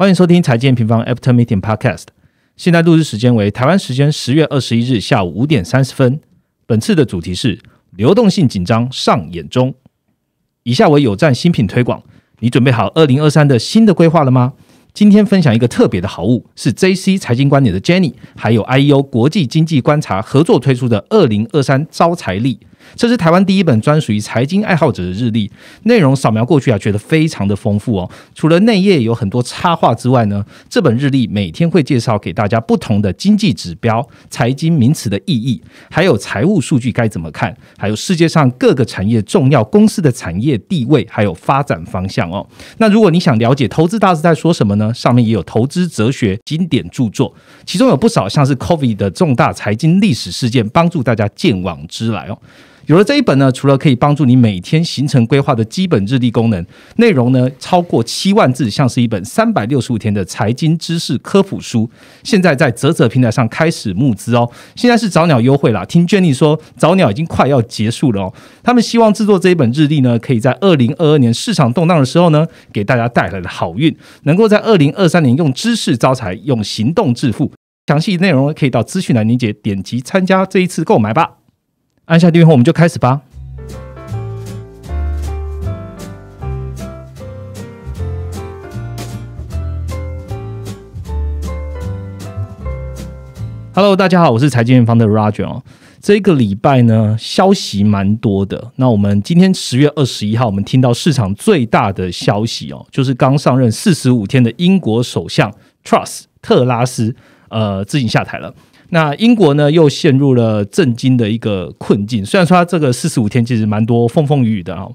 欢迎收听财经平方 After Meeting Podcast。现在录制时间为台湾时间十月二十一日下午五点三十分。本次的主题是流动性紧张上演中。以下为有赞新品推广，你准备好二零二三的新的规划了吗？今天分享一个特别的好物，是 JC 财经观点的 Jenny，还有 IEO 国际经济观察合作推出的二零二三招财力。这是台湾第一本专属于财经爱好者的日历，内容扫描过去啊，觉得非常的丰富哦。除了内页有很多插画之外呢，这本日历每天会介绍给大家不同的经济指标、财经名词的意义，还有财务数据该怎么看，还有世界上各个产业重要公司的产业地位还有发展方向哦。那如果你想了解投资大师在说什么呢？上面也有投资哲学经典著作，其中有不少像是 c o v i 的重大财经历史事件，帮助大家见往知来哦。有了这一本呢，除了可以帮助你每天行程规划的基本日历功能，内容呢超过七万字，像是一本三百六十五天的财经知识科普书。现在在泽泽平台上开始募资哦，现在是早鸟优惠啦。听娟弟说，早鸟已经快要结束了哦。他们希望制作这一本日历呢，可以在二零二二年市场动荡的时候呢，给大家带来的好运，能够在二零二三年用知识招财，用行动致富。详细内容可以到资讯栏链接点击参加这一次购买吧。按下订阅后，我们就开始吧。Hello，大家好，我是财经电方的 Roger。这个礼拜呢，消息蛮多的。那我们今天十月二十一号，我们听到市场最大的消息哦，就是刚上任四十五天的英国首相 Trust 特拉斯，呃，自己下台了。那英国呢，又陷入了震惊的一个困境。虽然说它这个四十五天其实蛮多风风雨雨的啊。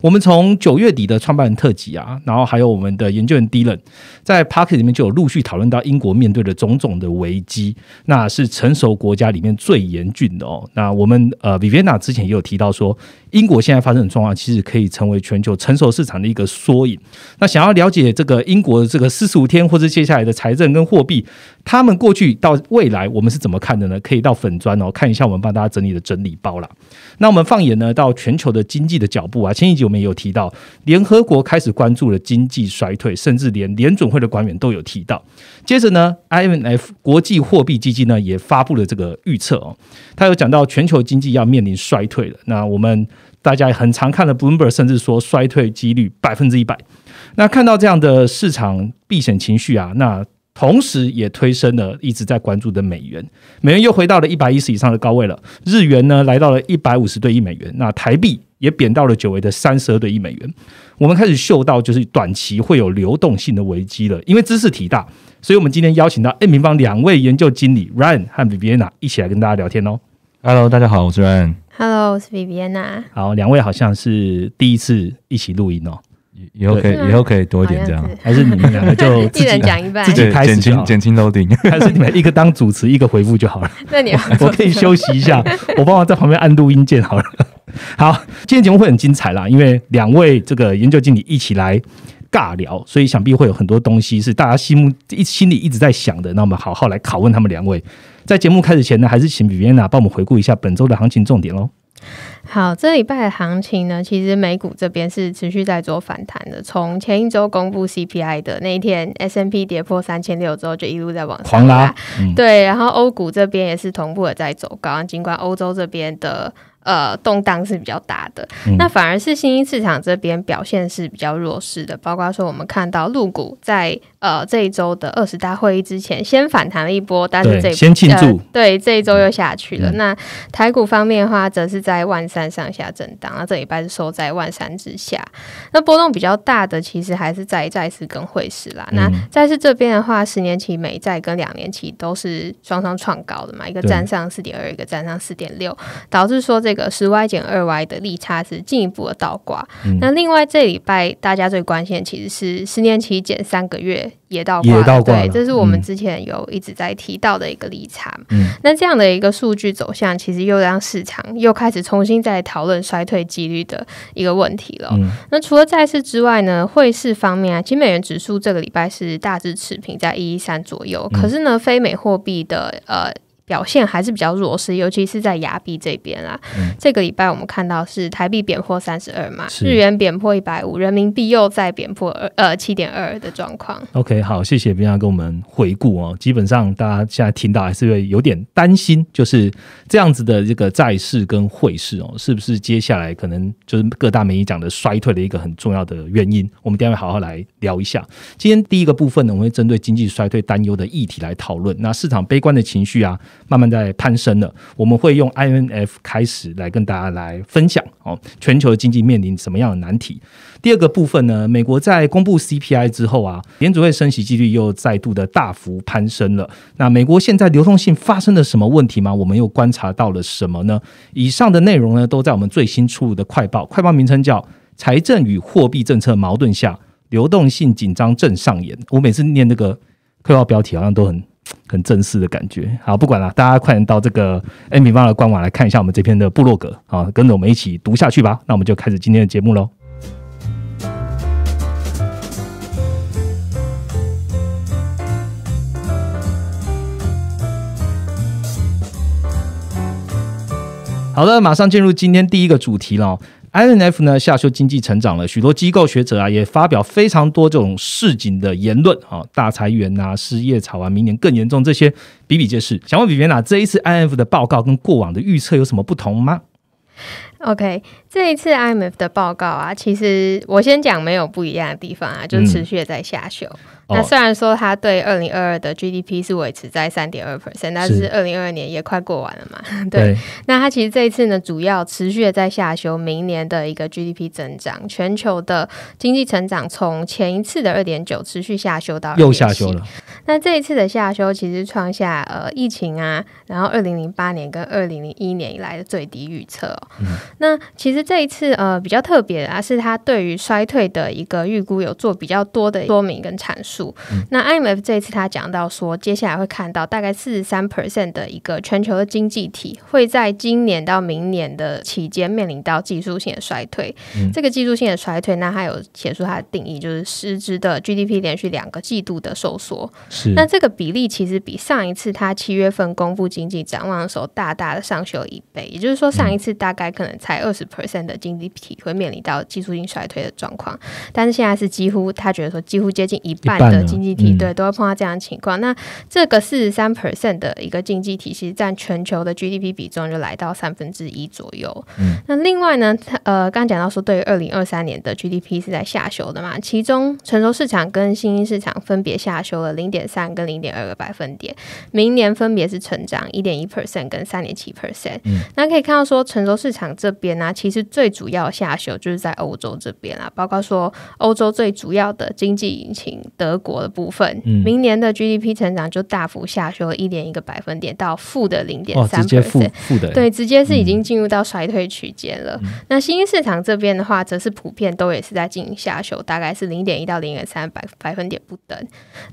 我们从九月底的创办人特辑啊，然后还有我们的研究员 Dylan 在 Park e 里面就有陆续讨论到英国面对的种种的危机，那是成熟国家里面最严峻的哦。那我们呃，Viviana 之前也有提到说，英国现在发生的状况其实可以成为全球成熟市场的一个缩影。那想要了解这个英国的这个四十五天或者接下来的财政跟货币，他们过去到未来我们是怎么看的呢？可以到粉砖哦看一下我们帮大家整理的整理包了。那我们放眼呢到全球的经济的脚步啊，前一集。我们也有提到，联合国开始关注了经济衰退，甚至连联准会的官员都有提到。接着呢，IMF 国际货币基金呢也发布了这个预测哦，他有讲到全球经济要面临衰退了。那我们大家也很常看的 Bloomberg 甚至说衰退几率百分之一百。那看到这样的市场避险情绪啊，那同时也推升了一直在关注的美元，美元又回到了一百一十以上的高位了。日元呢来到了一百五十对一美元，那台币。也贬到了久违的三十二的一美元，我们开始嗅到就是短期会有流动性的危机了，因为知识体大，所以我们今天邀请到 M 平方两位研究经理 Ryan 和 v i v i a n a 一起来跟大家聊天哦。Hello，大家好，我是 Ryan。Hello，我是 v i v i a n a 好，两位好像是第一次一起录音哦，以后可以以后可以多一点这样，还是你们就 一人讲一半，自己减轻减轻 loading，还是你们一个当主持，一个回复就好了。那你我可以休息一下，我帮我在旁边按录音键好了。好，今天节目会很精彩啦，因为两位这个研究经理一起来尬聊，所以想必会有很多东西是大家心目一心里一直在想的。那我们好好来拷问他们两位。在节目开始前呢，还是请比比安娜帮我们回顾一下本周的行情重点哦。好，这礼拜的行情呢，其实美股这边是持续在做反弹的，从前一周公布 CPI 的那一天，S M P 跌破三千六之后，就一路在往上狂拉。对，然后欧股这边也是同步的在走高，尽管欧洲这边的。呃，动荡是比较大的，那反而是新兴市场这边表现是比较弱势的，包括说我们看到陆股在。呃，这一周的二十大会议之前，先反弹了一波，但是这先庆祝对这一周又下去了。那台股方面的话，则是在万三上下震荡，那这礼拜是收在万三之下。那波动比较大的，其实还是在债市跟汇市啦。那债市这边的话，十年期美债跟两年期都是双双创高的嘛，一个站上四点二，一个站上四点六，导致说这个十 Y 减二 Y 的利差是进一步的倒挂。那另外这礼拜大家最关心其实是十年期减三个月。也道挂，对，这是我们之前有一直在提到的一个理财。嗯，那这样的一个数据走向，其实又让市场又开始重新在讨论衰退几率的一个问题了。嗯，那除了债市之外呢，汇市方面啊，金美元指数这个礼拜是大致持平在一一三左右，可是呢，非美货币的呃。表现还是比较弱势，尤其是在牙币这边啊。这个礼拜我们看到是台币贬破三十二嘛，日元贬破一百五，人民币又在贬破二呃七点二的状况。OK，好，谢谢冰亚跟我们回顾哦。基本上大家现在听到还是有点担心，就是这样子的这个债市跟汇市哦，是不是接下来可能就是各大媒体讲的衰退的一个很重要的原因？我们待会好好来聊一下。今天第一个部分呢，我们会针对经济衰退担忧的议题来讨论。那市场悲观的情绪啊。慢慢在攀升了，我们会用 INF 开始来跟大家来分享哦。全球的经济面临什么样的难题？第二个部分呢？美国在公布 CPI 之后啊，联储会升息几率又再度的大幅攀升了。那美国现在流动性发生了什么问题吗？我们又观察到了什么呢？以上的内容呢，都在我们最新出炉的快报。快报名称叫《财政与货币政策矛盾下流动性紧张正上演》。我每次念那个快报标题，好像都很。很正式的感觉，好，不管了，大家快点到这个 m 米方的官网来看一下我们这篇的部落格，好，跟着我们一起读下去吧。那我们就开始今天的节目喽。好了，马上进入今天第一个主题了。I N F 呢下修，经济成长了许多，机构学者啊也发表非常多种市井的言论啊，大裁员啊，失业潮啊，明年更严重，这些比比皆是。想问比边娜，这一次 I N F 的报告跟过往的预测有什么不同吗？OK，这一次 I M F 的报告啊，其实我先讲没有不一样的地方啊，就持续在下修。那虽然说它对二零二二的 GDP 是维持在三点二 percent，但是二零二二年也快过完了嘛。对，那它其实这一次呢，主要持续的在下修明年的一个 GDP 增长，全球的经济成长从前一次的二点九持续下修到又下修了。那这一次的下修其实创下呃疫情啊，然后二零零八年跟二零零一年以来的最低预测哦。那其实这一次呃比较特别的啊，是它对于衰退的一个预估有做比较多的说明跟阐述。那 IMF 这一次他讲到说，接下来会看到大概四十三 percent 的一个全球的经济体会在今年到明年的期间面临到技术性的衰退。这个技术性的衰退，那他有写出他的定义，就是失职的 GDP 连续两个季度的收缩。是。那这个比例其实比上一次他七月份公布经济展望的时候，大大的上修一倍。也就是说，上一次大概可能才二十 percent 的经济体会面临到技术性衰退的状况，但是现在是几乎，他觉得说几乎接近一半。的经济体对都会碰到这样的情况。那这个四十三 percent 的一个经济体，其实占全球的 GDP 比重就来到三分之一左右。嗯，那另外呢，呃，刚讲到说，对于二零二三年的 GDP 是在下修的嘛，其中成熟市场跟新兴市场分别下修了零点三跟零点二个百分点。明年分别是成长一点一 percent 跟三点七 percent。嗯，那可以看到说，成熟市场这边呢，其实最主要下修就是在欧洲这边啦，包括说欧洲最主要的经济引擎德。国的部分，明年的 GDP 成长就大幅下修，一点一个百分点到负的零点三，直接负负的，对，直接是已经进入到衰退区间了。那新兴市场这边的话，则是普遍都也是在进行下修，大概是零点一到零点三百百分点不等。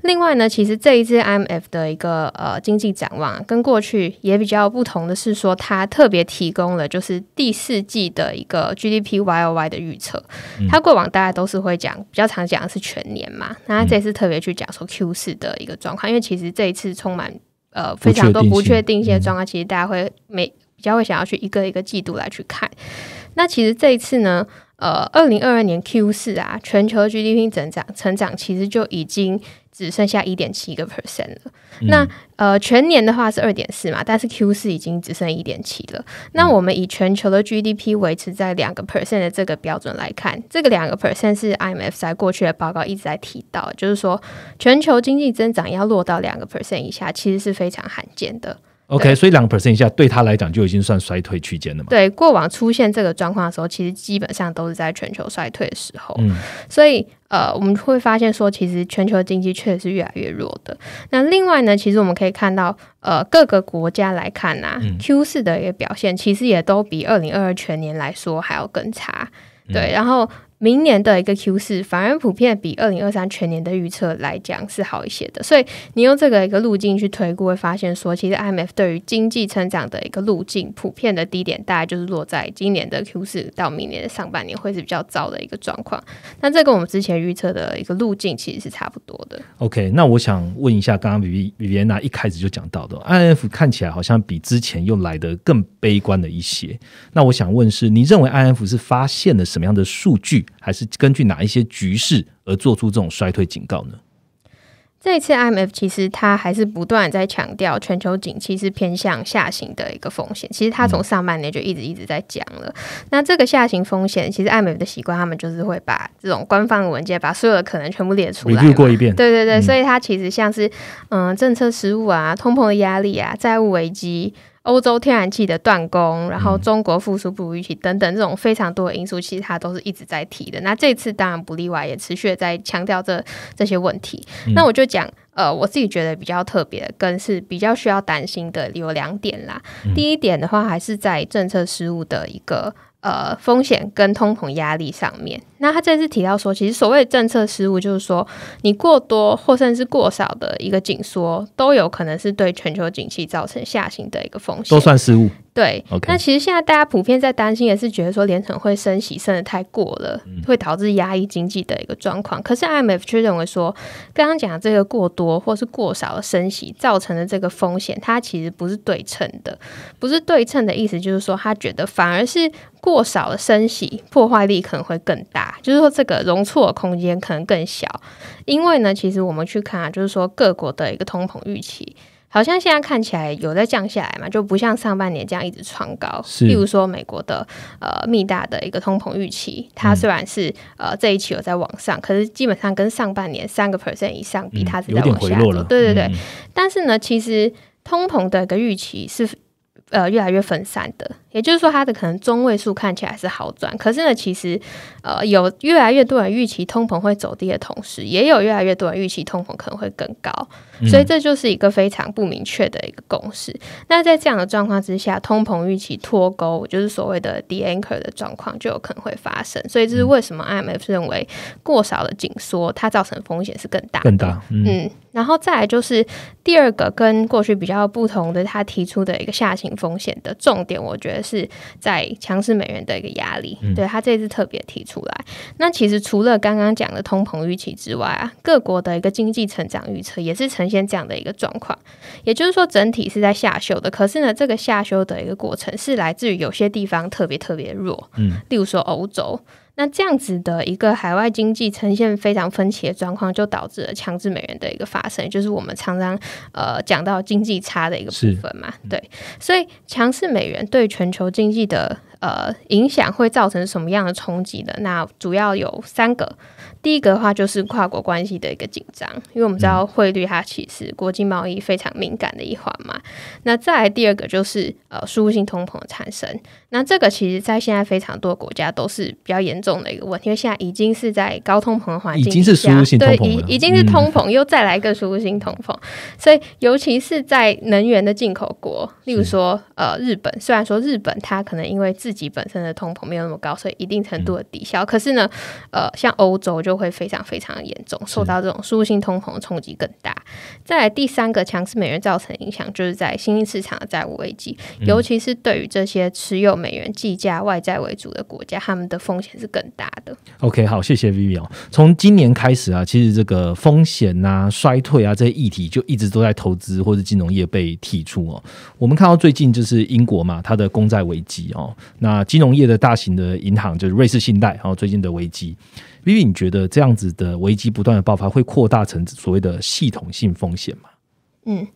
另外呢，其实这一支 IMF 的一个呃经济展望跟过去也比较不同的是，说它特别提供了就是第四季的一个 GDP YOY 的预测。它过往大家都是会讲，比较常讲的是全年嘛，那这次。特别去讲说 Q 四的一个状况，因为其实这一次充满呃非常多不确定性的状况，其实大家会每比较会想要去一个一个季度来去看。那其实这一次呢。呃，二零二二年 Q 四啊，全球 GDP 增长成长其实就已经只剩下一点七个 percent 了。那呃，全年的话是二点四嘛，但是 Q 四已经只剩一点七了。那我们以全球的 GDP 维持在两个 percent 的这个标准来看，这个两个 percent 是 IMF 在过去的报告一直在提到，就是说全球经济增长要落到两个 percent 以下，其实是非常罕见的。OK，所以两个 percent 以下对他来讲就已经算衰退区间了嘛？对，过往出现这个状况的时候，其实基本上都是在全球衰退的时候。嗯，所以呃，我们会发现说，其实全球经济确实是越来越弱的。那另外呢，其实我们可以看到，呃，各个国家来看呢，Q 四的一个表现，其实也都比二零二二全年来说还要更差。对，然后。明年的一个 Q 四，反而普遍比二零二三全年的预测来讲是好一些的。所以你用这个一个路径去推估，会发现说，其实 I m F 对于经济成长的一个路径，普遍的低点大概就是落在今年的 Q 四到明年的上半年，会是比较糟的一个状况。那这跟我们之前预测的一个路径其实是差不多的。OK，那我想问一下，刚刚比比维娜一开始就讲到的 I F 看起来好像比之前又来的更悲观了一些。那我想问是，你认为 I F 是发现了什么样的数据？还是根据哪一些局势而做出这种衰退警告呢？这一次 IMF 其实它还是不断在强调全球景气是偏向下行的一个风险。其实它从上半年就一直一直在讲了。那这个下行风险，其实 IMF 的习惯，他们就是会把这种官方的文件，把所有的可能全部列出来。我又过一遍。对对对，所以它其实像是嗯政策失误啊、通膨的压力啊、债务危机。欧洲天然气的断供，然后中国复苏不如预期等等，这种非常多的因素，其实它都是一直在提的。那这次当然不例外，也持续在强调这这些问题。那我就讲，呃，我自己觉得比较特别，更是比较需要担心的有两点啦。第一点的话，还是在政策失误的一个呃风险跟通膨压力上面。那他这次提到说，其实所谓政策失误，就是说你过多，或甚至过少的一个紧缩，都有可能是对全球景气造成下行的一个风险，都算失误。对，OK。那其实现在大家普遍在担心，也是觉得说联程会升息升的太过了，会导致压抑经济的一个状况。可是 IMF 却认为说，刚刚讲这个过多或是过少的升息造成的这个风险，它其实不是对称的。不是对称的意思，就是说他觉得反而是过少的升息破坏力可能会更大。就是说，这个容错空间可能更小，因为呢，其实我们去看啊，就是说各国的一个通膨预期，好像现在看起来有在降下来嘛，就不像上半年这样一直创高。是，例如说美国的呃密大的一个通膨预期，它虽然是呃这一期有在往上，可是基本上跟上半年三个 percent 以上比，它是有点回落了。对对对，但是呢，其实通膨的一个预期是。呃，越来越分散的，也就是说，它的可能中位数看起来是好转，可是呢，其实，呃，有越来越多人预期通膨会走低的同时，也有越来越多人预期通膨可能会更高，所以这就是一个非常不明确的一个共识。那在这样的状况之下，通膨预期脱钩，就是所谓的 d anchor 的状况，就有可能会发生。所以，这是为什么 IMF 认为过少的紧缩，它造成风险是更大。更大，嗯。然后再来就是第二个跟过去比较不同的，他提出的一个下行风险的重点，我觉得是在强势美元的一个压力，对他这次特别提出来。那其实除了刚刚讲的通膨预期之外啊，各国的一个经济成长预测也是呈现这样的一个状况，也就是说整体是在下修的。可是呢，这个下修的一个过程是来自于有些地方特别特别弱，嗯，例如说欧洲。那这样子的一个海外经济呈现非常分歧的状况，就导致了强制美元的一个发生，就是我们常常呃讲到经济差的一个部分嘛，对。所以强势美元对全球经济的。呃，影响会造成什么样的冲击的？那主要有三个。第一个的话，就是跨国关系的一个紧张，因为我们知道汇率它其实国际贸易非常敏感的一环嘛。那再来第二个就是呃，输入性通膨的产生。那这个其实，在现在非常多国家都是比较严重的一个问题，因为现在已经是在高通膨的环境，已经是输入性通膨对，已经是通膨又再来一个输入性通膨，所以尤其是在能源的进口国，例如说呃日本，虽然说日本它可能因为自自己本身的通膨没有那么高，所以一定程度的抵消。可是呢，呃，像欧洲就会非常非常严重，受到这种输入性通膨的冲击更大。再来，第三个强势美元造成的影响，就是在新兴市场的债务危机，尤其是对于这些持有美元计价外债为主的国家，他们的风险是更大的。OK，好，谢谢 Vivi 哦。从今年开始啊，其实这个风险啊、衰退啊这些议题就一直都在投资或者金融业被提出哦。我们看到最近就是英国嘛，它的公债危机哦。那金融业的大型的银行，就是瑞士信贷，然后最近的危机，VV，你觉得这样子的危机不断的爆发，会扩大成所谓的系统性风险吗？嗯。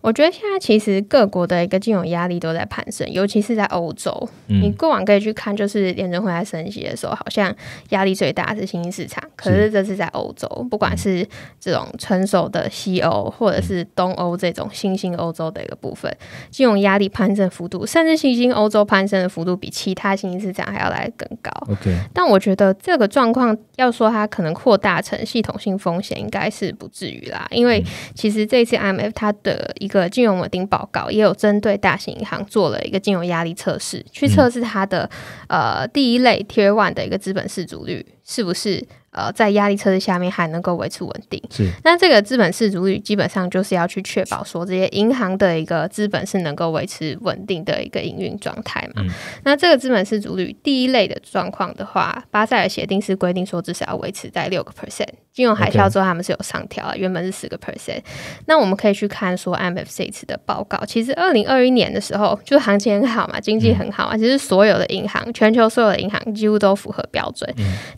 我觉得现在其实各国的一个金融压力都在攀升，尤其是在欧洲。你过往可以去看，就是联准会在升息的时候，好像压力最大是新兴市场。可是这是在欧洲，不管是这种成熟的西欧，或者是东欧这种新兴欧洲的一个部分，金融压力攀升幅度，甚至新兴欧洲攀升的幅度比其他新兴市场还要来更高。OK，但我觉得这个状况要说它可能扩大成系统性风险，应该是不至于啦，因为其实这次 IMF 它的。一个金融稳定报告，也有针对大型银行做了一个金融压力测试，去测试它的呃第一类 T i e r one 的一个资本市足率是不是呃在压力测试下面还能够维持稳定。是。那这个资本市足率基本上就是要去确保说这些银行的一个资本是能够维持稳定的一个营运状态嘛。那这个资本市足率第一类的状况的话，巴塞尔协定是规定说至少要维持在六个 percent。金融海啸之后，他们是有上调啊，原本是十个 percent。那我们可以去看说 M F C 这一次的报告，其实二零二一年的时候，就行情很好嘛，经济很好啊，其实所有的银行，全球所有的银行几乎都符合标准。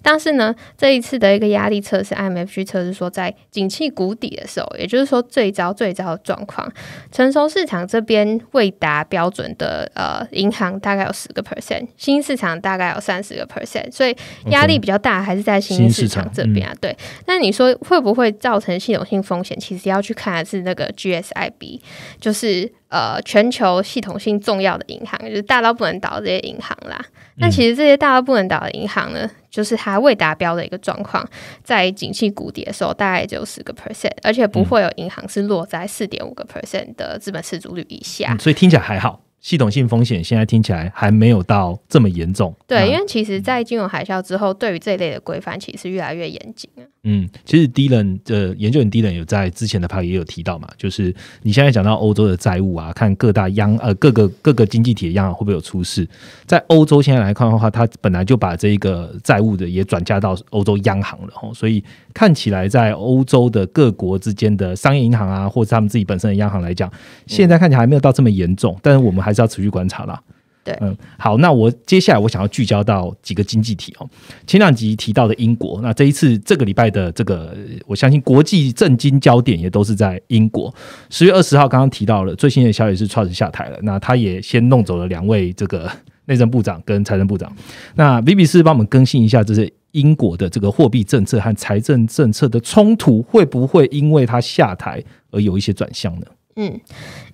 但是呢，这一次的一个压力测试，M F G 测试说在景气谷底的时候，也就是说最糟最糟的状况，成熟市场这边未达标准的呃银行大概有十个 percent，新市场大概有三十个 percent，所以压力比较大还是在新市场这边啊，对。那你说会不会造成系统性风险？其实要去看的是那个 GSIB，就是呃全球系统性重要的银行，就是大到不能倒这些银行啦。那其实这些大到不能倒的银行呢，就是还未达标的一个状况，在景气谷底的时候大概只有十个 percent，而且不会有银行是落在四点五个 percent 的资本市足率以下。所以听起来还好。系统性风险现在听起来还没有到这么严重，对，因为其实，在金融海啸之后，对于这一类的规范其实越来越严谨啊。嗯，其实低冷呃，研究人低冷有在之前的盘也有提到嘛，就是你现在讲到欧洲的债务啊，看各大央呃各个各个经济体的央行会不会有出事，在欧洲现在来看的话，它本来就把这一个债务的也转嫁到欧洲央行了吼，所以看起来在欧洲的各国之间的商业银行啊，或者他们自己本身的央行来讲，现在看起来还没有到这么严重，但是我们。还是要持续观察啦。对，嗯，好，那我接下来我想要聚焦到几个经济体哦。前两集提到的英国，那这一次这个礼拜的这个，我相信国际震惊焦点也都是在英国。十月二十号刚刚提到了最新的消息是，始人下台了。那他也先弄走了两位这个内政部长跟财政部长。那 v i v 是帮我们更新一下，这是英国的这个货币政策和财政政策的冲突，会不会因为他下台而有一些转向呢？嗯。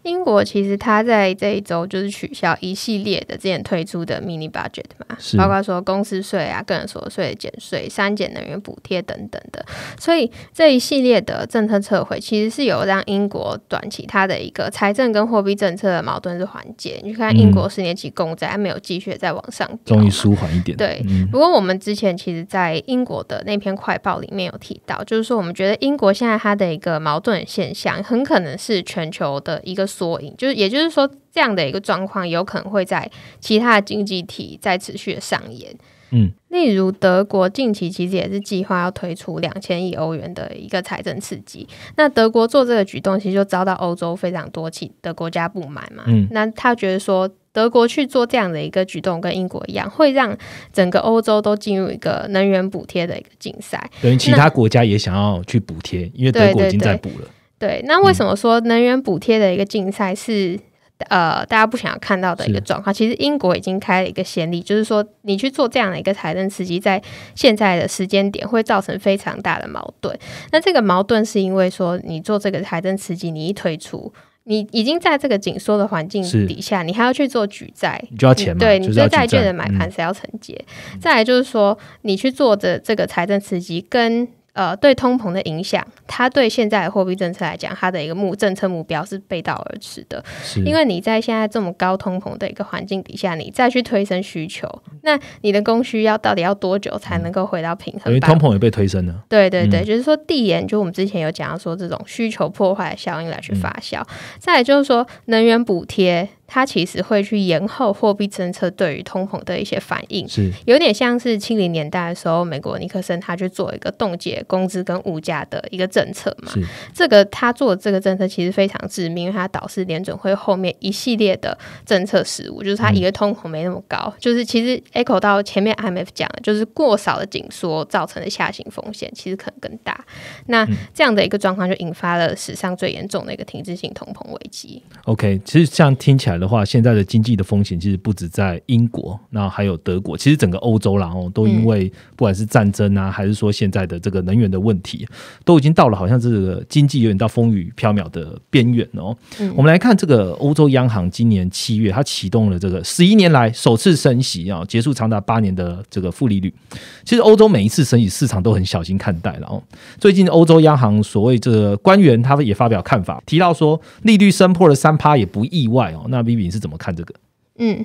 英国其实它在这一周就是取消一系列的之前推出的 mini budget 嘛，包括说公司税啊、个人所得税减税、三减能源补贴等等的，所以这一系列的政策撤回，其实是有让英国短期它的一个财政跟货币政策的矛盾是缓解。你去看英国十年期公债还没有继续再往上终于舒缓一点。对，不过我们之前其实，在英国的那篇快报里面有提到，就是说我们觉得英国现在它的一个矛盾现象，很可能是全球的一个。缩影就是，也就是说，这样的一个状况有可能会在其他的经济体再持续的上演。嗯，例如德国近期其实也是计划要推出两千亿欧元的一个财政刺激。那德国做这个举动，其实就遭到欧洲非常多企的国家不满嘛。嗯，那他觉得说德国去做这样的一个举动，跟英国一样，会让整个欧洲都进入一个能源补贴的一个竞赛，等于其他国家也想要去补贴，因为德国已经在补了。对，那为什么说能源补贴的一个竞赛是呃大家不想要看到的一个状况？其实英国已经开了一个先例，就是说你去做这样的一个财政刺激，在现在的时间点会造成非常大的矛盾。那这个矛盾是因为说你做这个财政刺激，你一退出，你已经在这个紧缩的环境底下，你还要去做举债，你就要钱嘛？对，你对债券的买盘谁要承接？再来就是说你去做的这个财政刺激跟。呃，对通膨的影响，它对现在的货币政策来讲，它的一个目政策目标是背道而驰的。因为你在现在这么高通膨的一个环境底下，你再去推升需求，那你的供需要到底要多久才能够回到平衡？因为通膨也被推升了。对对对，就是说地缘，就我们之前有讲说这种需求破坏效应来去发酵。再就是说能源补贴。它其实会去延后货币政策对于通膨的一些反应，是有点像是七零年代的时候，美国尼克森他去做一个冻结工资跟物价的一个政策嘛。这个他做这个政策其实非常致命，因为它导致联准会后面一系列的政策失误，就是它一个通膨没那么高，就是其实 echo 到前面 M F 讲的就是过少的紧缩造成的下行风险其实可能更大。那这样的一个状况就引发了史上最严重的一个停滞性通膨危机。OK，其实这样听起来。的话，现在的经济的风险其实不止在英国，那还有德国，其实整个欧洲然后都因为不管是战争啊，还是说现在的这个能源的问题，都已经到了好像是经济有点到风雨飘渺的边缘哦。我们来看这个欧洲央行今年七月，它启动了这个十一年来首次升息啊，结束长达八年的这个负利率。其实欧洲每一次升息，市场都很小心看待了哦。最近欧洲央行所谓这个官员，他们也发表看法，提到说利率升破了三趴也不意外哦。那比你是怎么看这个？嗯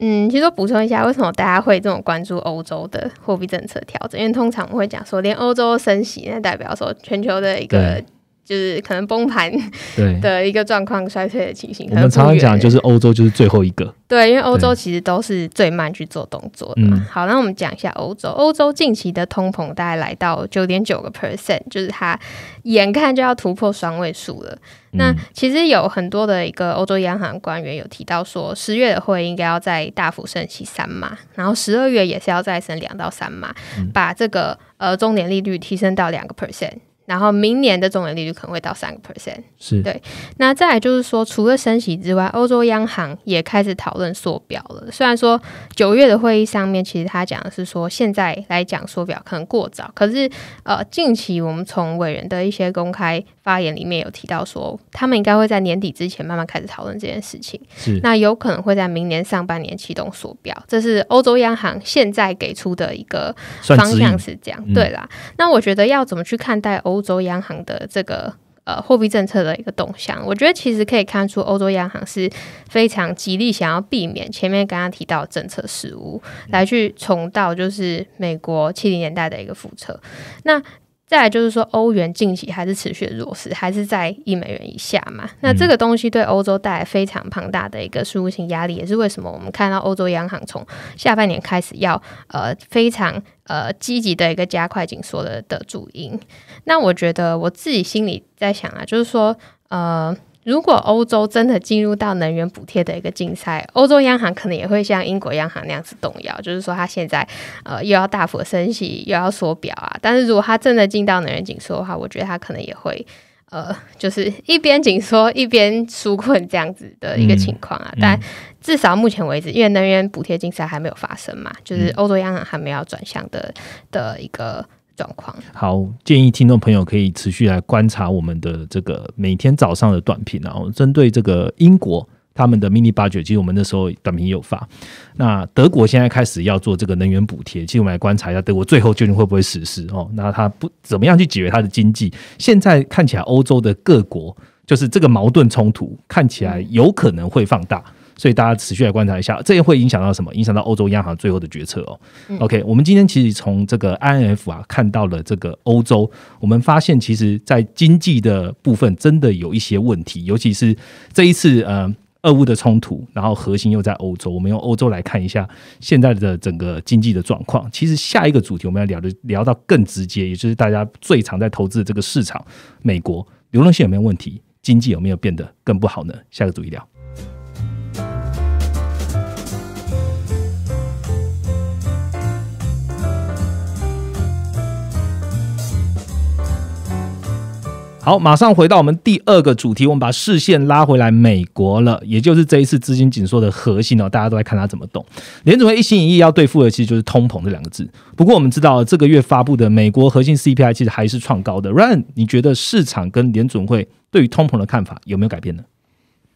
嗯，其实补充一下，为什么大家会这么关注欧洲的货币政策调整？因为通常我会讲说，连欧洲升息，那代表说全球的一个。就是可能崩盘对 的一个状况衰退的情形，我们常常讲就是欧洲就是最后一个，对，因为欧洲其实都是最慢去做动作的嘛。好，那我们讲一下欧洲，欧洲近期的通膨大概来到九点九个 percent，就是它眼看就要突破双位数了。那其实有很多的一个欧洲央行官员有提到说，十月的会应该要在大幅升息三码，然后十二月也是要再升两到三码，把这个呃中年利率提升到两个 percent。然后明年的中位利率可能会到三个 percent，是对。那再来就是说，除了升息之外，欧洲央行也开始讨论缩表了。虽然说九月的会议上面，其实他讲的是说，现在来讲缩表可能过早。可是呃，近期我们从委员的一些公开发言里面有提到说，他们应该会在年底之前慢慢开始讨论这件事情。是，那有可能会在明年上半年启动缩表，这是欧洲央行现在给出的一个方向是这样，对啦。那我觉得要怎么去看待欧？欧洲央行的这个呃货币政策的一个动向，我觉得其实可以看出，欧洲央行是非常极力想要避免前面刚刚提到政策失误，来去重蹈就是美国七零年代的一个覆辙。那再来就是说，欧元近期还是持续弱势，还是在一美元以下嘛？那这个东西对欧洲带来非常庞大的一个输入性压力，也是为什么我们看到欧洲央行从下半年开始要呃非常呃积极的一个加快紧缩的的主因。那我觉得我自己心里在想啊，就是说呃。如果欧洲真的进入到能源补贴的一个竞赛，欧洲央行可能也会像英国央行那样子动摇，就是说它现在呃又要大幅升息，又要缩表啊。但是如果它真的进到能源紧缩的话，我觉得它可能也会呃，就是一边紧缩一边纾困这样子的一个情况啊。但至少目前为止，因为能源补贴竞赛还没有发生嘛，就是欧洲央行还没有转向的的一个。状况好，建议听众朋友可以持续来观察我们的这个每天早上的短评。然后针对这个英国他们的迷你八九，其实我们那时候短评有发。那德国现在开始要做这个能源补贴，其实我们来观察一下德国最后究竟会不会实施哦？那他不怎么样去解决他的经济？现在看起来欧洲的各国就是这个矛盾冲突，看起来有可能会放大。所以大家持续来观察一下，这也会影响到什么？影响到欧洲央行最后的决策哦。OK，我们今天其实从这个 INF 啊看到了这个欧洲，我们发现其实，在经济的部分真的有一些问题，尤其是这一次呃俄乌的冲突，然后核心又在欧洲。我们用欧洲来看一下现在的整个经济的状况。其实下一个主题我们要聊的聊到更直接，也就是大家最常在投资的这个市场——美国，流动性有没有问题？经济有没有变得更不好呢？下个主题聊。好，马上回到我们第二个主题，我们把视线拉回来美国了，也就是这一次资金紧缩的核心哦，大家都在看它怎么动。联总会一心一意要对付的，其实就是通膨这两个字。不过我们知道，这个月发布的美国核心 CPI 其实还是创高的。Run，你觉得市场跟联总会对于通膨的看法有没有改变呢？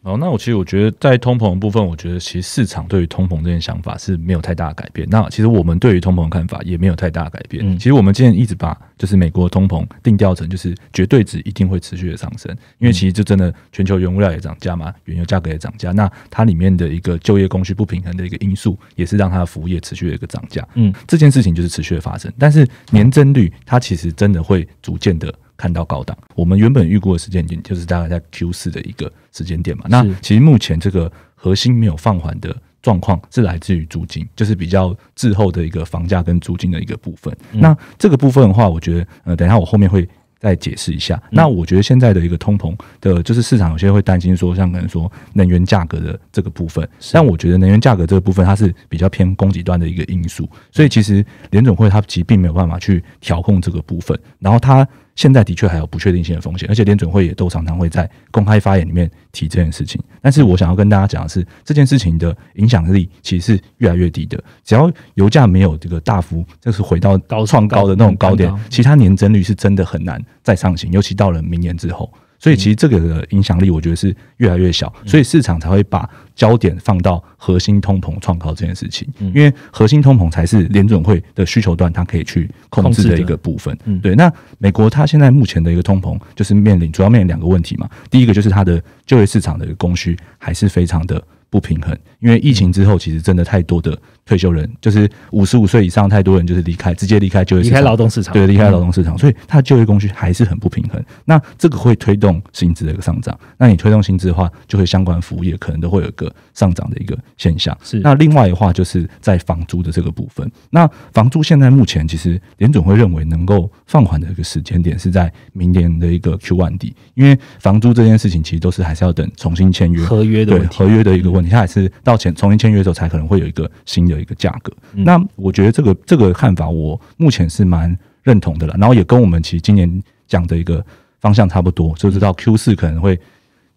哦，那我其实我觉得，在通膨的部分，我觉得其实市场对于通膨这件想法是没有太大的改变。那其实我们对于通膨的看法也没有太大改变。嗯，其实我们今天一直把就是美国通膨定调成就是绝对值一定会持续的上升，因为其实就真的全球原物料也涨价嘛，原油价格也涨价。那它里面的一个就业供需不平衡的一个因素，也是让它的服务业持续的一个涨价。嗯，这件事情就是持续的发生，但是年增率它其实真的会逐渐的。看到高档，我们原本预估的时间点就是大概在 Q 四的一个时间点嘛。那其实目前这个核心没有放缓的状况，是来自于租金，就是比较滞后的一个房价跟租金的一个部分。那这个部分的话，我觉得呃，等一下我后面会再解释一下。那我觉得现在的一个通膨的，就是市场有些会担心说，像可能说能源价格的这个部分，但我觉得能源价格这个部分它是比较偏供给端的一个因素，所以其实联总会它其实并没有办法去调控这个部分，然后它。现在的确还有不确定性的风险，而且联准会也都常常会在公开发言里面提这件事情。但是我想要跟大家讲的是，这件事情的影响力其实是越来越低的。只要油价没有这个大幅就是回到高创高的那种高点，其他年增率是真的很难再上行，尤其到了明年之后。所以其实这个的影响力，我觉得是越来越小，所以市场才会把焦点放到核心通膨创高这件事情，因为核心通膨才是联准会的需求端，它可以去控制的一个部分。对，那美国它现在目前的一个通膨，就是面临主要面临两个问题嘛，第一个就是它的就业市场的供需还是非常的不平衡，因为疫情之后，其实真的太多的。退休人就是五十五岁以上，太多人就是离开，直接离开就业，离开劳动市场，对，离开劳动市场，所以他就业供需还是很不平衡。那这个会推动薪资的一个上涨。那你推动薪资的话，就会相关服务业可能都会有一个上涨的一个现象。是。那另外的话，就是在房租的这个部分。那房租现在目前其实联总会认为能够放缓的一个时间点是在明年的一个 Q one 底，因为房租这件事情其实都是还是要等重新签约合约的问题，合约的一个问题，他也是到前重新签约的时候才可能会有一个新的。的一个价格，那我觉得这个这个看法我目前是蛮认同的了，然后也跟我们其实今年讲的一个方向差不多，就是到 Q 四可能会。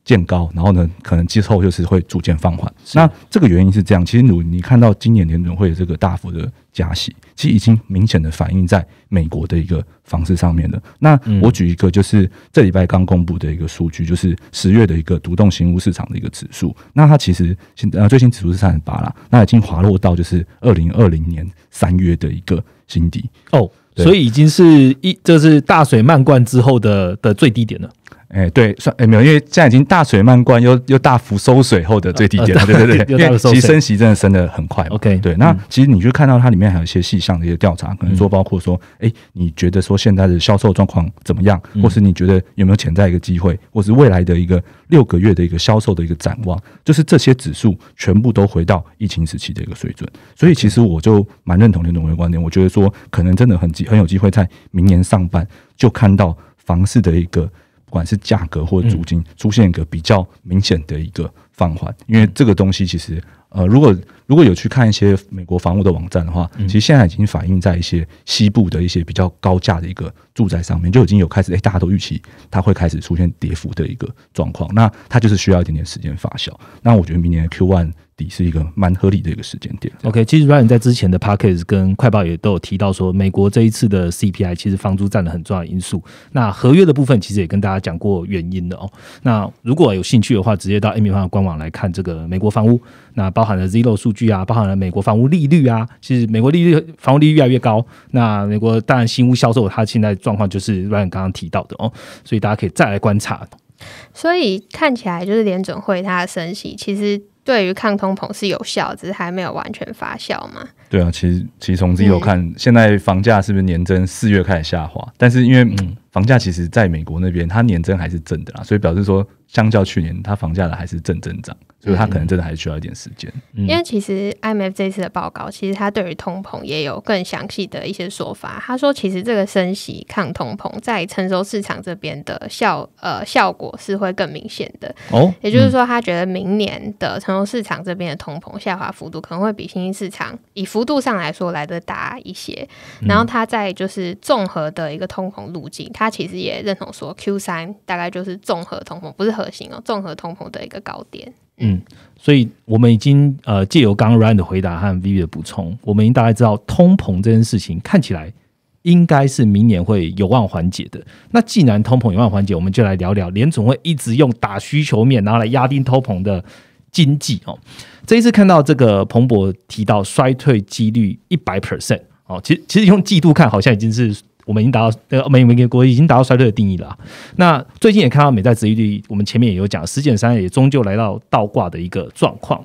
渐高，然后呢，可能之后就是会逐渐放缓。那这个原因是这样，其实你你看到今年年中会有这个大幅的加息，其实已经明显的反映在美国的一个房市上面了。那我举一个，就是这礼拜刚公布的一个数据，就是十月的一个独栋新屋市场的一个指数。那它其实现呃最新指数是三十八啦，那已经滑落到就是二零二零年三月的一个新低哦，所以已经是一这是大水漫灌之后的的最低点了。哎，对，算哎，没有，因为现在已经大水漫灌，又又大幅收水后的最低点，对不对？因为其实升息真的升的很快。OK，对。那其实你就看到它里面还有一些细项的一些调查，可能说包括说，哎，你觉得说现在的销售状况怎么样？或是你觉得有没有潜在一个机会？或是未来的一个六个月的一个销售的一个展望？就是这些指数全部都回到疫情时期的一个水准。所以其实我就蛮认同林总的观点。我觉得说，可能真的很机很有机会在明年上半就看到房市的一个。不管是价格或者租金出现一个比较明显的一个放缓，因为这个东西其实，呃，如果如果有去看一些美国房屋的网站的话，其实现在已经反映在一些西部的一些比较高价的一个住宅上面，就已经有开始，诶，大家都预期它会开始出现跌幅的一个状况，那它就是需要一点点时间发酵。那我觉得明年 Q one。底是一个蛮合理的一个时间点。OK，其实 Ryan 在之前的 p a c k a g e 跟快报也都有提到说，美国这一次的 CPI 其实房租占了很重要因素。那合约的部分其实也跟大家讲过原因的哦。那如果有兴趣的话，直接到 a m 方的官网来看这个美国房屋，那包含了 Zero 数据啊，包含了美国房屋利率啊，其实美国利率房屋利率越来越高。那美国当然新屋销售，它现在状况就是 Ryan 刚刚提到的哦，所以大家可以再来观察。所以看起来就是联准会它的升息其实。对于抗通膨是有效，只是还没有完全发酵嘛？对啊，其实其实从这有看，现在房价是不是年增？四月开始下滑，但是因为嗯。房价其实，在美国那边，它年增还是正的啦，所以表示说，相较去年，它房价的还是正增长，所以它可能真的还是需要一点时间。因为其实 IMF 这次的报告，其实它对于通膨也有更详细的一些说法。他说，其实这个升息抗通膨在成熟市场这边的效呃效果是会更明显的哦，也就是说，他觉得明年的成熟市场这边的通膨下滑幅度可能会比新兴市场以幅度上来说来得大一些。然后他在就是综合的一个通膨路径，他。他其实也认同说，Q 三大概就是综合通膨，不是核心哦，综合通膨的一个高点。嗯，所以我们已经呃借由刚 Ryan 的回答和 Viv 的补充，我们已经大概知道通膨这件事情看起来应该是明年会有望缓解的。那既然通膨有望缓解，我们就来聊聊联总会一直用打需求面，然后来压定通膨的经济哦。这一次看到这个彭博提到衰退几率一百 percent 哦，其实其实用季度看好像已经是。我们已经达到呃美美国已经达到衰退的定义了。那最近也看到美债收益率，我们前面也有讲，十减三也终究来到倒挂的一个状况。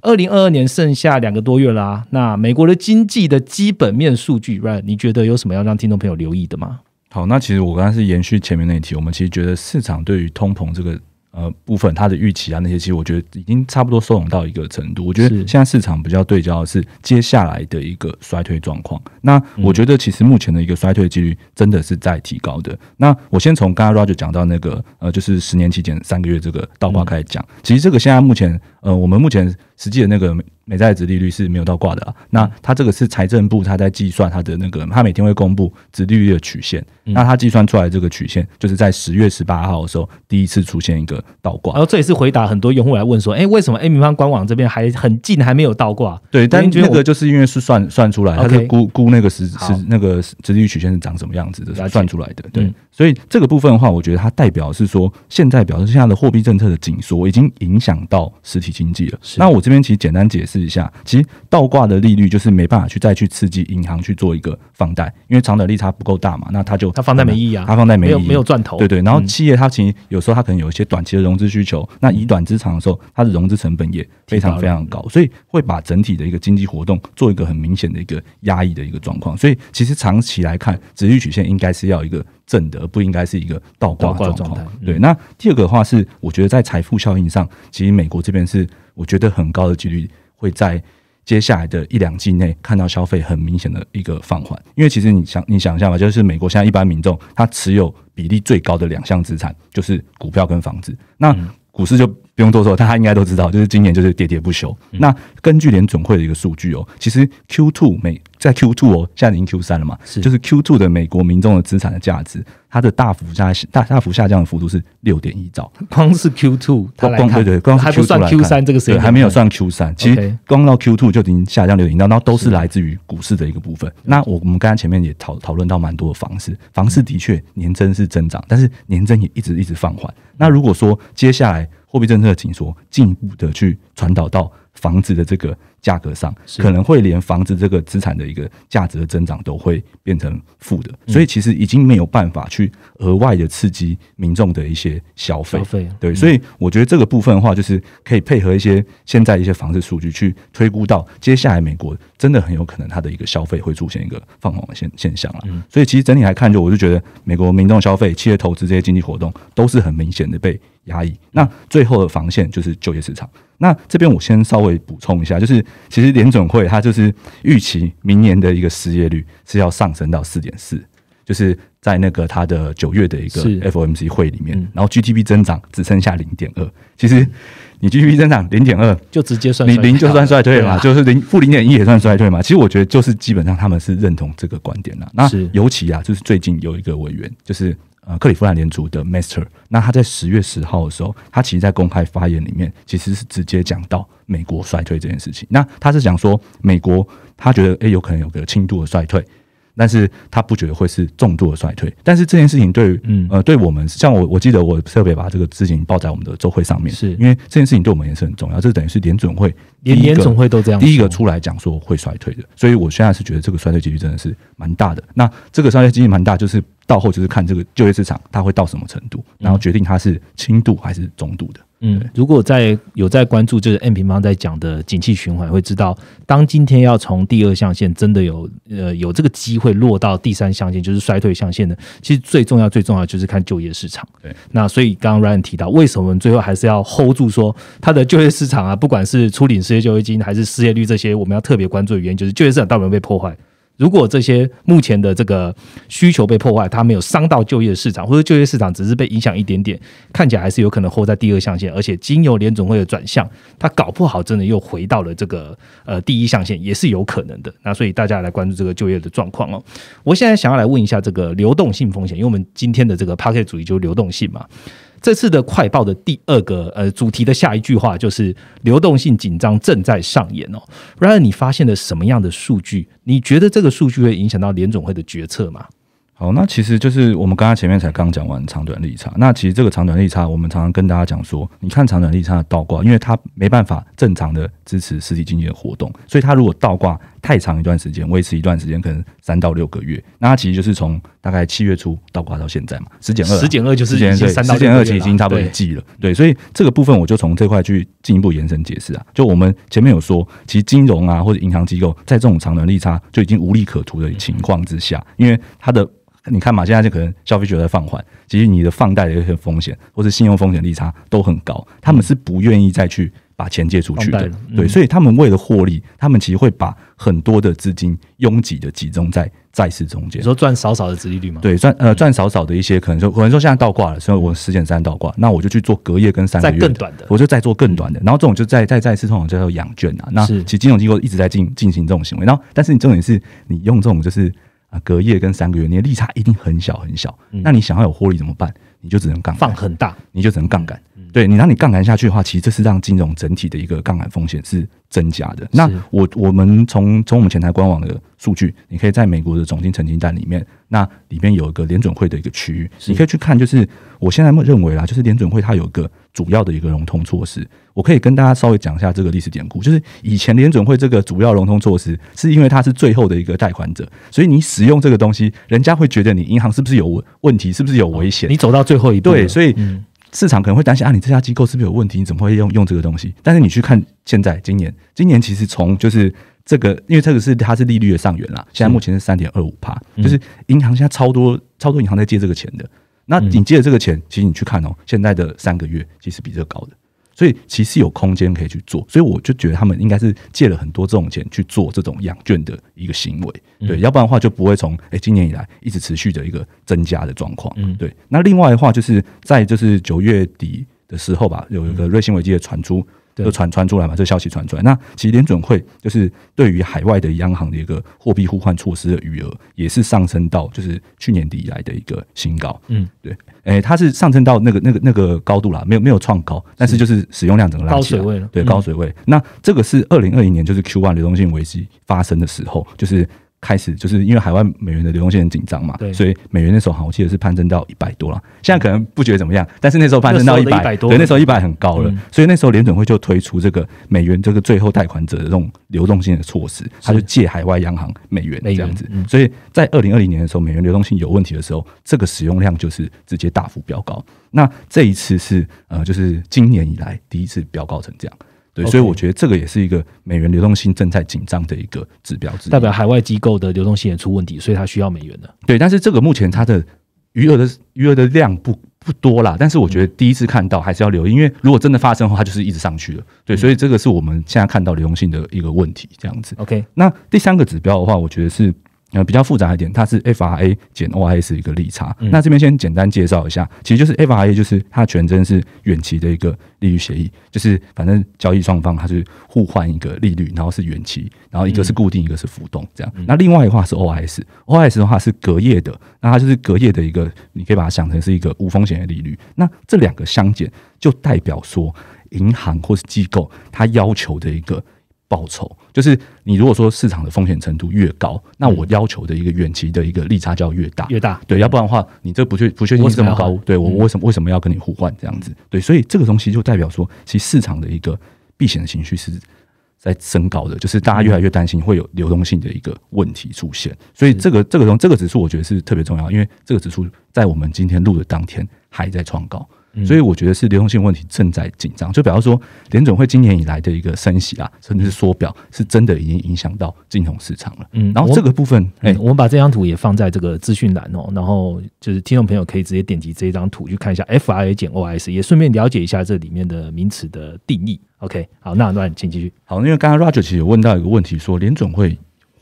二零二二年剩下两个多月啦。那美国的经济的基本面数据，Right？你觉得有什么要让听众朋友留意的吗？好，那其实我刚是延续前面那一题，我们其实觉得市场对于通膨这个。呃，部分它的预期啊，那些其实我觉得已经差不多收拢到一个程度。我觉得现在市场比较对焦的是接下来的一个衰退状况。那我觉得其实目前的一个衰退几率真的是在提高的。那我先从刚刚 Roger 讲到那个呃，就是十年期间三个月这个倒挂开始讲。其实这个现在目前呃，我们目前。实际的那个美债的值利率是没有倒挂的啊。那它这个是财政部它在计算它的那个，它每天会公布值利率的曲线。那它计算出来这个曲线，就是在十月十八号的时候第一次出现一个倒挂。然后这也是回答很多用户来问说，哎，为什么 A 米方官网这边还很近还没有倒挂？对，但那个就是因为是算算出来，它是估估那个实实那个值利率曲线是长什么样子的，算出来的。对，所以这个部分的话，我觉得它代表是说，现在表示现在的货币政策的紧缩已经影响到实体经济了。那我。这边其实简单解释一下，其实倒挂的利率就是没办法去再去刺激银行去做一个放贷，因为长短利差不够大嘛，那他就他放贷没意义啊，他放贷没意义，没有赚头。对对，然后企业它其实有时候它可能有一些短期的融资需求，那以短资长的时候，它的融资成本也非常非常高，所以会把整体的一个经济活动做一个很明显的一个压抑的一个状况。所以其实长期来看，利率曲线应该是要一个。正的不应该是一个倒挂的状态。对，那第二个的话是，我觉得在财富效应上，其实美国这边是我觉得很高的几率会在接下来的一两季内看到消费很明显的一个放缓，因为其实你想你想一下吧，就是美国现在一般民众他持有比例最高的两项资产就是股票跟房子，那股市就。不用多说，大家应该都知道，就是今年就是喋喋不休。那根据联准会的一个数据哦，其实 Q two 美在 Q two 哦，现在已经 Q 三了嘛，是就是 Q two 的美国民众的资产的价值，它的大幅下降，大大幅下降的幅度是六点一兆，光是 Q two 它光对对，光还不算 Q 三这个时间还没有算 Q 三，其实光到 Q two 就已经下降六点一兆，那都是来自于股市的一个部分。那我我们刚才前面也讨讨论到蛮多的房市，房市的确年增是增长，但是年增也一直一直放缓。那如果说接下来货币政策的紧缩进一步的去传导到房子的这个价格上，可能会连房子这个资产的一个价值的增长都会变成负的，所以其实已经没有办法去额外的刺激民众的一些消费。消费对，所以我觉得这个部分的话，就是可以配合一些现在一些房子数据去推估到接下来美国真的很有可能它的一个消费会出现一个放缓的现现象了。所以其实整体来看，就我就觉得美国民众消费、企业投资这些经济活动都是很明显的被。压抑。那最后的防线就是就业市场。那这边我先稍微补充一下，就是其实联准会它就是预期明年的一个失业率是要上升到四点四，就是在那个它的九月的一个 FOMC 会里面，然后 GDP 增长只剩下零点二。其实你 GDP 增长零点二，就直接算你零就算衰退嘛，就是零负零点一也算衰退嘛。其实我觉得就是基本上他们是认同这个观点了。那尤其啊，就是最近有一个委员就是。呃，克里夫兰联组的 master，那他在十月十号的时候，他其实在公开发言里面，其实是直接讲到美国衰退这件事情。那他是讲说，美国他觉得，诶有可能有个轻度的衰退。但是他不觉得会是重度的衰退，但是这件事情对，嗯，呃，对我们像我，我记得我特别把这个事情报在我们的周会上面，是因为这件事情对我们也是很重要，这等于是联准会，联联总会都这样，第一个出来讲说会衰退的，所以我现在是觉得这个衰退几率真的是蛮大的。那这个商业机遇蛮大，就是到后就是看这个就业市场它会到什么程度，然后决定它是轻度还是中度的。嗯，如果在有在关注就是 M 平方在讲的景气循环，会知道当今天要从第二象限真的有呃有这个机会落到第三象限，就是衰退象限的，其实最重要最重要就是看就业市场。对，那所以刚刚 Ryan 提到，为什么最后还是要 hold 住说它的就业市场啊，不管是出领失业救济金还是失业率这些，我们要特别关注的原因就是就业市场大门被破坏。如果这些目前的这个需求被破坏，它没有伤到就业市场，或者就业市场只是被影响一点点，看起来还是有可能活在第二象限。而且，金由联总会的转向，它搞不好真的又回到了这个呃第一象限，也是有可能的。那所以大家来关注这个就业的状况哦。我现在想要来问一下这个流动性风险，因为我们今天的这个帕克主义就是流动性嘛。这次的快报的第二个呃主题的下一句话就是流动性紧张正在上演哦。然而你发现了什么样的数据？你觉得这个数据会影响到联总会的决策吗？好，那其实就是我们刚刚前面才刚讲完长短利差。那其实这个长短利差，我们常常跟大家讲说，你看长短利差倒挂，因为它没办法正常的支持实体经济的活动，所以它如果倒挂。太长一段时间，维持一段时间，可能三到六个月。那它其实就是从大概七月初倒挂到现在嘛，十减二，十减二就是三到六。十减二其实已经差不多季了，对。所以这个部分，我就从这块去进一步延伸解释啊。就我们前面有说，其实金融啊或者银行机构在这种长端利差就已经无利可图的情况之下，因为它的你看嘛，现在就可能消费者在放缓，其实你的放贷的一些风险或者信用风险利差都很高，他们是不愿意再去。把钱借出去的，对，所以他们为了获利，他们其实会把很多的资金拥挤的集中在债市中间。你说赚少少的利率吗？对，赚呃赚少少的一些，可能说可能说现在倒挂了，所以我十减三倒挂，那我就去做隔夜跟三个月，更短的，我就再做更短的。然后这种就再再再次通常叫做养券啊。那其实金融机构一直在进进行这种行为。然后但是你重点是你用这种就是啊隔夜跟三个月，你的利差一定很小很小。那你想要有获利怎么办？你就只能杠杆放很大，你就只能杠杆。对你让你杠杆下去的话，其实这是让金融整体的一个杠杆风险是增加的。那我我们从从我们前台官网的数据，你可以在美国的总金存金单里面，那里面有一个联准会的一个区域，你可以去看。就是我现在认为啦，就是联准会它有一个主要的一个融通措施，我可以跟大家稍微讲一下这个历史典故。就是以前联准会这个主要融通措施，是因为它是最后的一个贷款者，所以你使用这个东西，人家会觉得你银行是不是有问题，是不是有危险？你走到最后一步，对，所以。市场可能会担心啊，你这家机构是不是有问题？你怎么会用用这个东西？但是你去看现在，今年，今年其实从就是这个，因为这个是它是利率的上缘啦。现在目前是三点二五帕，就是银行现在超多超多银行在借这个钱的。那你借了这个钱，其实你去看哦，现在的三个月其实比这高的。所以其实有空间可以去做，所以我就觉得他们应该是借了很多这种钱去做这种养券的一个行为，对，要不然的话就不会从哎今年以来一直持续的一个增加的状况，嗯，对。那另外的话就是在就是九月底的时候吧，有一个瑞信危机的传出。就传传出来嘛，这消息传出来。那其实联准会就是对于海外的央行的一个货币互换措施的余额也是上升到就是去年底以来的一个新高。嗯，对，哎，它是上升到那个那个那个高度啦，没有没有创高，但是就是使用量整个拉起来，对，高水位。那这个是二零二零年就是 Q one 流动性危机发生的时候，就是。开始就是因为海外美元的流动性很紧张嘛，所以美元那时候像我记得是攀升到一百多了。现在可能不觉得怎么样，但是那时候攀升到一百多，对，那时候一百很高了。所以那时候联准会就推出这个美元这个最后贷款者的这种流动性的措施，他就借海外央行美元这样子。所以在二零二零年的时候，美元流动性有问题的时候，这个使用量就是直接大幅飙高。那这一次是呃，就是今年以来第一次飙高成这样。对，所以我觉得这个也是一个美元流动性正在紧张的一个指标，代表海外机构的流动性也出问题，所以它需要美元的。对，但是这个目前它的余额的余额的量不不多了，但是我觉得第一次看到还是要留，因为如果真的发生话，它就是一直上去了。对，所以这个是我们现在看到流动性的一个问题，这样子。OK，那第三个指标的话，我觉得是。呃，比较复杂一点，它是 FRA 减 OS 一个利差。那这边先简单介绍一下，其实就是 FRA，就是它全称是远期的一个利率协议，就是反正交易双方它是互换一个利率，然后是远期，然后一个是固定，一个是浮动这样。那另外的话是 OS，OS 的话是隔夜的，那它就是隔夜的一个，你可以把它想成是一个无风险的利率。那这两个相减，就代表说银行或是机构它要求的一个。报酬就是，你如果说市场的风险程度越高，那我要求的一个远期的一个利差就要越大，越大。对，要不然的话，你这不确不确定性这么高，对我我为什么为什么要跟你互换这样子？对，所以这个东西就代表说，其实市场的一个避险的情绪是在升高的，就是大家越来越担心会有流动性的一个问题出现。所以这个这个东这个指数，我觉得是特别重要，因为这个指数在我们今天录的当天还在创高。所以我觉得是流动性问题正在紧张。就比方说，联总会今年以来的一个升息啊，甚至是缩表，是真的已经影响到金融市场了。嗯，然后这个部分，哎，我们把这张图也放在这个资讯栏哦，然后就是听众朋友可以直接点击这一张图去看一下 FIA 减 OS，也顺便了解一下这里面的名词的定义。OK，好，那那请继续。好，因为刚刚 Roger 其实有问到一个问题，说联总会。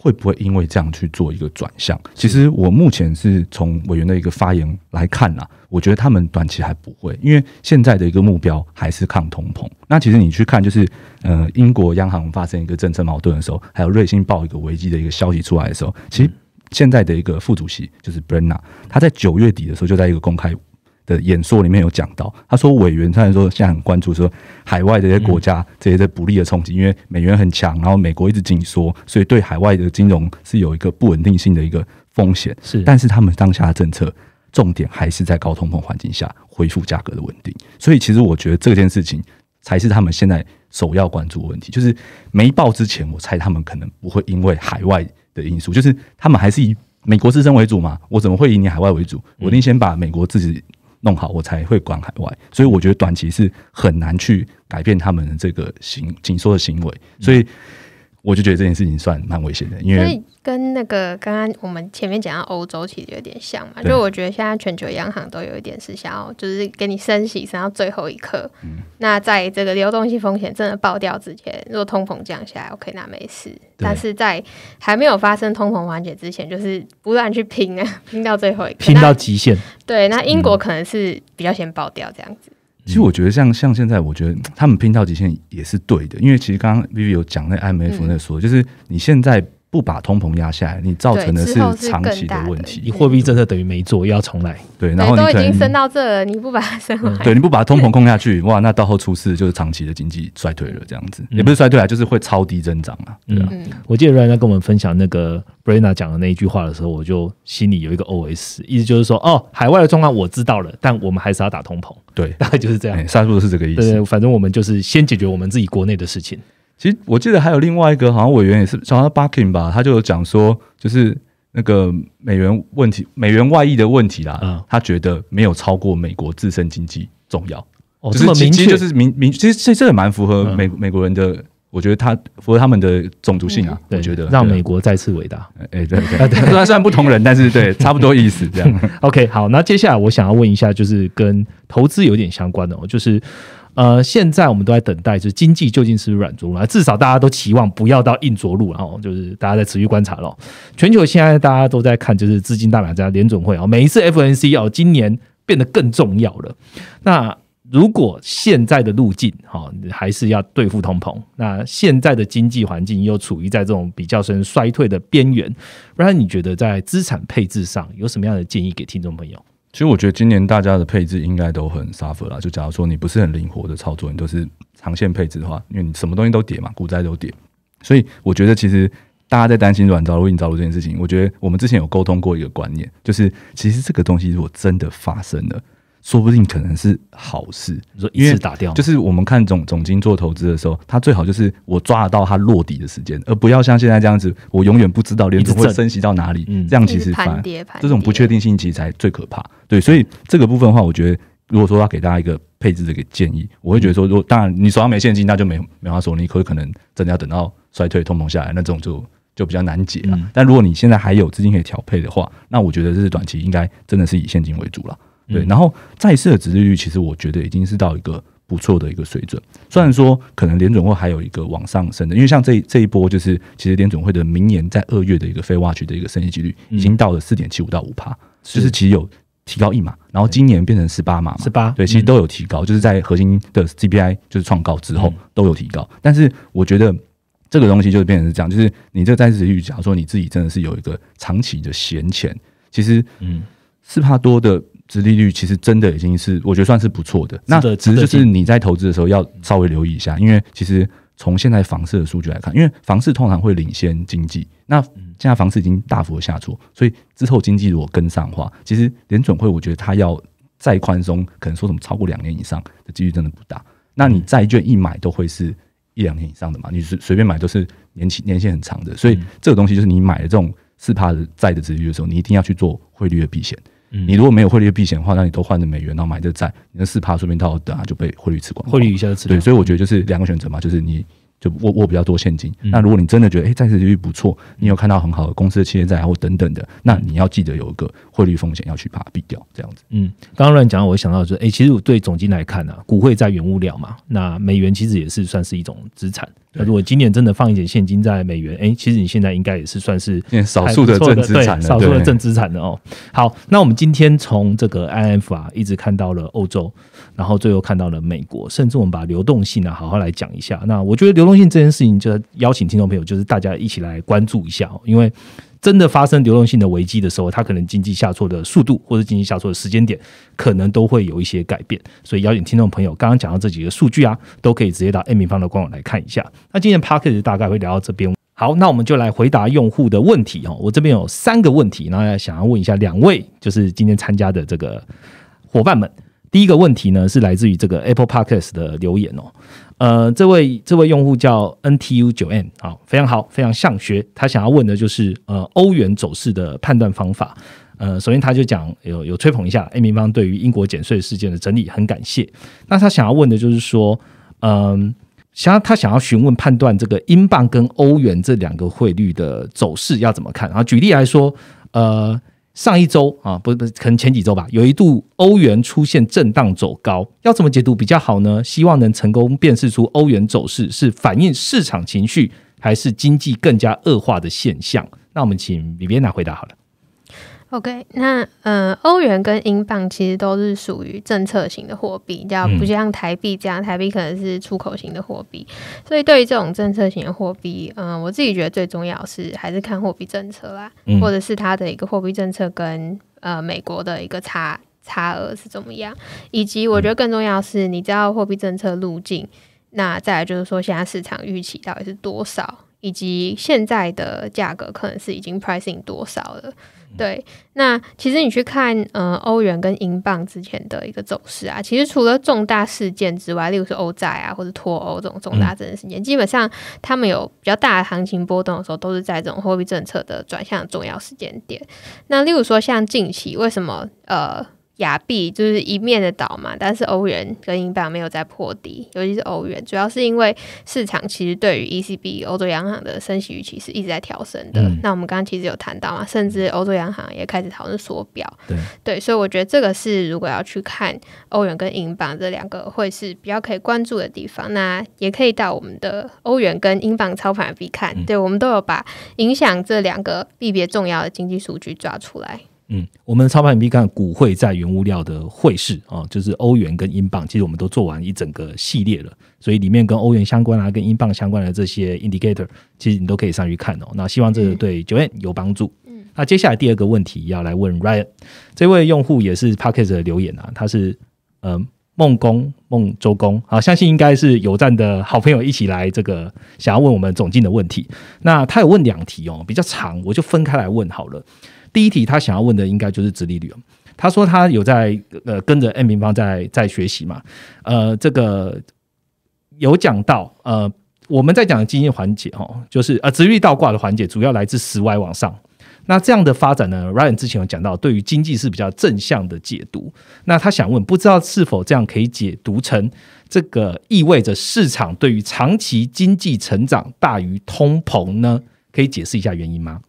会不会因为这样去做一个转向？其实我目前是从委员的一个发言来看啊，我觉得他们短期还不会，因为现在的一个目标还是抗通膨。那其实你去看，就是呃，英国央行发生一个政策矛盾的时候，还有瑞信报一个危机的一个消息出来的时候，其实现在的一个副主席就是 b e n n a 他在九月底的时候就在一个公开。的演说里面有讲到，他说委员虽然说现在很关注，说海外这些国家这些在不利的冲击，因为美元很强，然后美国一直紧缩，所以对海外的金融是有一个不稳定性的一个风险。是，但是他们当下的政策重点还是在高通膨环境下恢复价格的稳定。所以其实我觉得这件事情才是他们现在首要关注的问题。就是没报之前，我猜他们可能不会因为海外的因素，就是他们还是以美国自身为主嘛。我怎么会以你海外为主？我一定先把美国自己。弄好，我才会管海外。所以我觉得短期是很难去改变他们的这个行紧缩的行为。所以。我就觉得这件事情算蛮危险的，因为跟那个刚刚我们前面讲到欧洲其实有点像嘛，就我觉得现在全球央行都有一点是想要就是给你升息，升到最后一刻，那在这个流动性风险真的爆掉之前，如果通膨降下来，OK，那没事。但是在还没有发生通膨缓解之前，就是不断去拼啊，拼到最后一刻，拼到极限。对，那英国可能是比较先爆掉这样子。其实我觉得，像像现在，我觉得他们拼到极限也是对的，因为其实刚刚 Vivi 有讲那 M F 那说，就是你现在。不把通膨压下来，你造成的是长期的问题。货币政策等于没做，又要重来。对，然后你已经升到这了，你不把它升来？对，你不把通膨控下去，哇，那到后出事就是长期的经济衰退了。这样子，也不是衰退啊，就是会超低增长啊。对啊，我记得瑞安在跟我们分享那个 n n 纳讲的那一句话的时候，我就心里有一个 OS，意思就是说，哦，海外的状况我知道了，但我们还是要打通膨。对，大概就是这样。沙叔是这个意思。对，反正我们就是先解决我们自己国内的事情。其实我记得还有另外一个，好像委员也是，好像 Bucking 吧，他就有讲说，就是那个美元问题、美元外溢的问题啦，他觉得没有超过美国自身经济重要。哦，这么明确，就是明明，其实这这也蛮符合美美国人的，我觉得他符合他们的种族性啊。我觉得让美国再次伟大。哎，对 对，虽然虽然不同人，但是对，差不多意思这样。OK，好，那接下来我想要问一下，就是跟投资有点相关的哦，就是。呃，现在我们都在等待，就是经济究竟是软着陆，至少大家都期望不要到硬着陆，然后就是大家在持续观察咯。全球现在大家都在看，就是资金大买家联总会啊，每一次 F N C 要今年变得更重要了。那如果现在的路径哈，还是要对付通膨，那现在的经济环境又处于在这种比较深衰退的边缘，不然你觉得在资产配置上有什么样的建议给听众朋友？其实我觉得今年大家的配置应该都很 s u f e 啦。就假如说你不是很灵活的操作，你都是长线配置的话，因为你什么东西都跌嘛，股灾都跌，所以我觉得其实大家在担心软着陆、硬着陆这件事情，我觉得我们之前有沟通过一个观念，就是其实这个东西如果真的发生了。说不定可能是好事，说一次打掉，就是我们看总总经做投资的时候，他最好就是我抓得到他落地的时间，而不要像现在这样子，我永远不知道连涨会升息到哪里，这样其实反这种不确定性其实才最可怕。对，所以这个部分的话，我觉得如果说要给大家一个配置的一个建议，我会觉得说，如果当然你手上没现金，那就没没法说，你可可能真的要等到衰退通膨下来，那种就就比较难解了。但如果你现在还有资金可以调配的话，那我觉得这是短期应该真的是以现金为主了。对，然后债市的值利率，其实我觉得已经是到一个不错的一个水准。虽然说可能联准会还有一个往上升的，因为像这这一波就是，其实联准会的明年在二月的一个非挖取的一个升息几率，已经到了四点七五到五帕，就是其实有提高一码。然后今年变成十八码嘛，十八对，其实都有提高，就是在核心的 c p i 就是创高之后都有提高。但是我觉得这个东西就是变成是这样，就是你这在世利率，假如说你自己真的是有一个长期的闲钱，其实嗯，四帕多的。殖利率其实真的已经是我觉得算是不错的，那只是就是你在投资的时候要稍微留意一下，因为其实从现在房市的数据来看，因为房市通常会领先经济，那现在房市已经大幅下挫，所以之后经济如果跟上的话，其实联准会我觉得它要再宽松，可能说什么超过两年以上的几率真的不大。那你债券一买都会是一两年以上的嘛？你随随便买都是年期年限很长的，所以这个东西就是你买了这种四怕的债的值率的时候，你一定要去做汇率的避险。你如果没有汇率避险的话，那你都换成美元，然后买这债，你那四趴，说明到等下就被汇率吃光。汇率一下就吃对，所以我觉得就是两个选择嘛，就是你就握握比较多现金。那如果你真的觉得哎，暂时利率不错，你有看到很好的公司的企业债，然等等的，那你要记得有一个汇率风险要去把它避掉，这样子。嗯，刚刚乱讲，我想到说，哎，其实我对总金来看呢，股汇在原物料嘛，那美元其实也是算是一种资产。那如果今年真的放一点现金在美元，哎，其实你现在应该也是算是少数的正资产，少数的正资产的哦。好，那我们今天从这个 I F 啊，一直看到了欧洲，然后最后看到了美国，甚至我们把流动性呢好好来讲一下。那我觉得流动性这件事情，就邀请听众朋友，就是大家一起来关注一下，因为。真的发生流动性的危机的时候，它可能经济下挫的速度或者经济下挫的时间点，可能都会有一些改变。所以邀请听众朋友，刚刚讲到这几个数据啊，都可以直接到 A 米方的官网来看一下。那今天 p a c k a g e 大概会聊到这边。好，那我们就来回答用户的问题哦。我这边有三个问题，然后想要问一下两位，就是今天参加的这个伙伴们。第一个问题呢，是来自于这个 Apple p a d k e r s 的留言哦。呃，这位这位用户叫 NTU 九 N，好，非常好，非常像学。他想要问的就是，呃，欧元走势的判断方法。呃，首先他就讲有有吹捧一下 A 平方对于英国减税事件的整理很感谢。那他想要问的就是说，嗯，想要他想要询问判断这个英镑跟欧元这两个汇率的走势要怎么看？然后举例来说，呃。上一周啊，不不可能前几周吧，有一度欧元出现震荡走高，要怎么解读比较好呢？希望能成功辨识出欧元走势是反映市场情绪，还是经济更加恶化的现象？那我们请李别来回答好了。OK，那嗯，欧元跟英镑其实都是属于政策型的货币，比较不像台币这样，台币可能是出口型的货币。所以对于这种政策型的货币，嗯，我自己觉得最重要是还是看货币政策啦，或者是它的一个货币政策跟呃美国的一个差差额是怎么样，以及我觉得更重要是你知道货币政策路径，那再来就是说现在市场预期到底是多少。以及现在的价格可能是已经 pricing 多少了？对，那其实你去看，呃，欧元跟英镑之前的一个走势啊，其实除了重大事件之外，例如是欧债啊或者脱欧这种重大政治事件，基本上他们有比较大的行情波动的时候，都是在这种货币政策的转向重要时间点。那例如说，像近期为什么，呃？亚币就是一面的倒嘛，但是欧元跟英镑没有在破底，尤其是欧元，主要是因为市场其实对于 ECB 欧洲央行的升息预期是一直在调升的。那我们刚刚其实有谈到嘛，甚至欧洲央行也开始讨论缩表。对，对，所以我觉得这个是如果要去看欧元跟英镑这两个会是比较可以关注的地方。那也可以到我们的欧元跟英镑超盘币看，对我们都有把影响这两个币别重要的经济数据抓出来。嗯，我们超盘比以看股汇在原物料的汇市啊，就是欧元跟英镑，其实我们都做完一整个系列了，所以里面跟欧元相关啊，跟英镑相关的这些 indicator，其实你都可以上去看哦。那希望这个对九 y n 有帮助。嗯，那接下来第二个问题要来问 Ryan 这位用户也是 Pocket 的留言啊，他是呃梦工梦周工啊，相信应该是有赞的好朋友一起来这个想要问我们总金的问题。那他有问两题哦，比较长，我就分开来问好了。第一题，他想要问的应该就是直利率。他说他有在呃跟着 M 平方在在学习嘛，呃，这个有讲到呃我们在讲的经济环节哦，就是呃直利率倒挂的环节主要来自十 Y 往上。那这样的发展呢，Ryan 之前有讲到，对于经济是比较正向的解读。那他想问，不知道是否这样可以解读成这个意味着市场对于长期经济成长大于通膨呢？可以解释一下原因吗？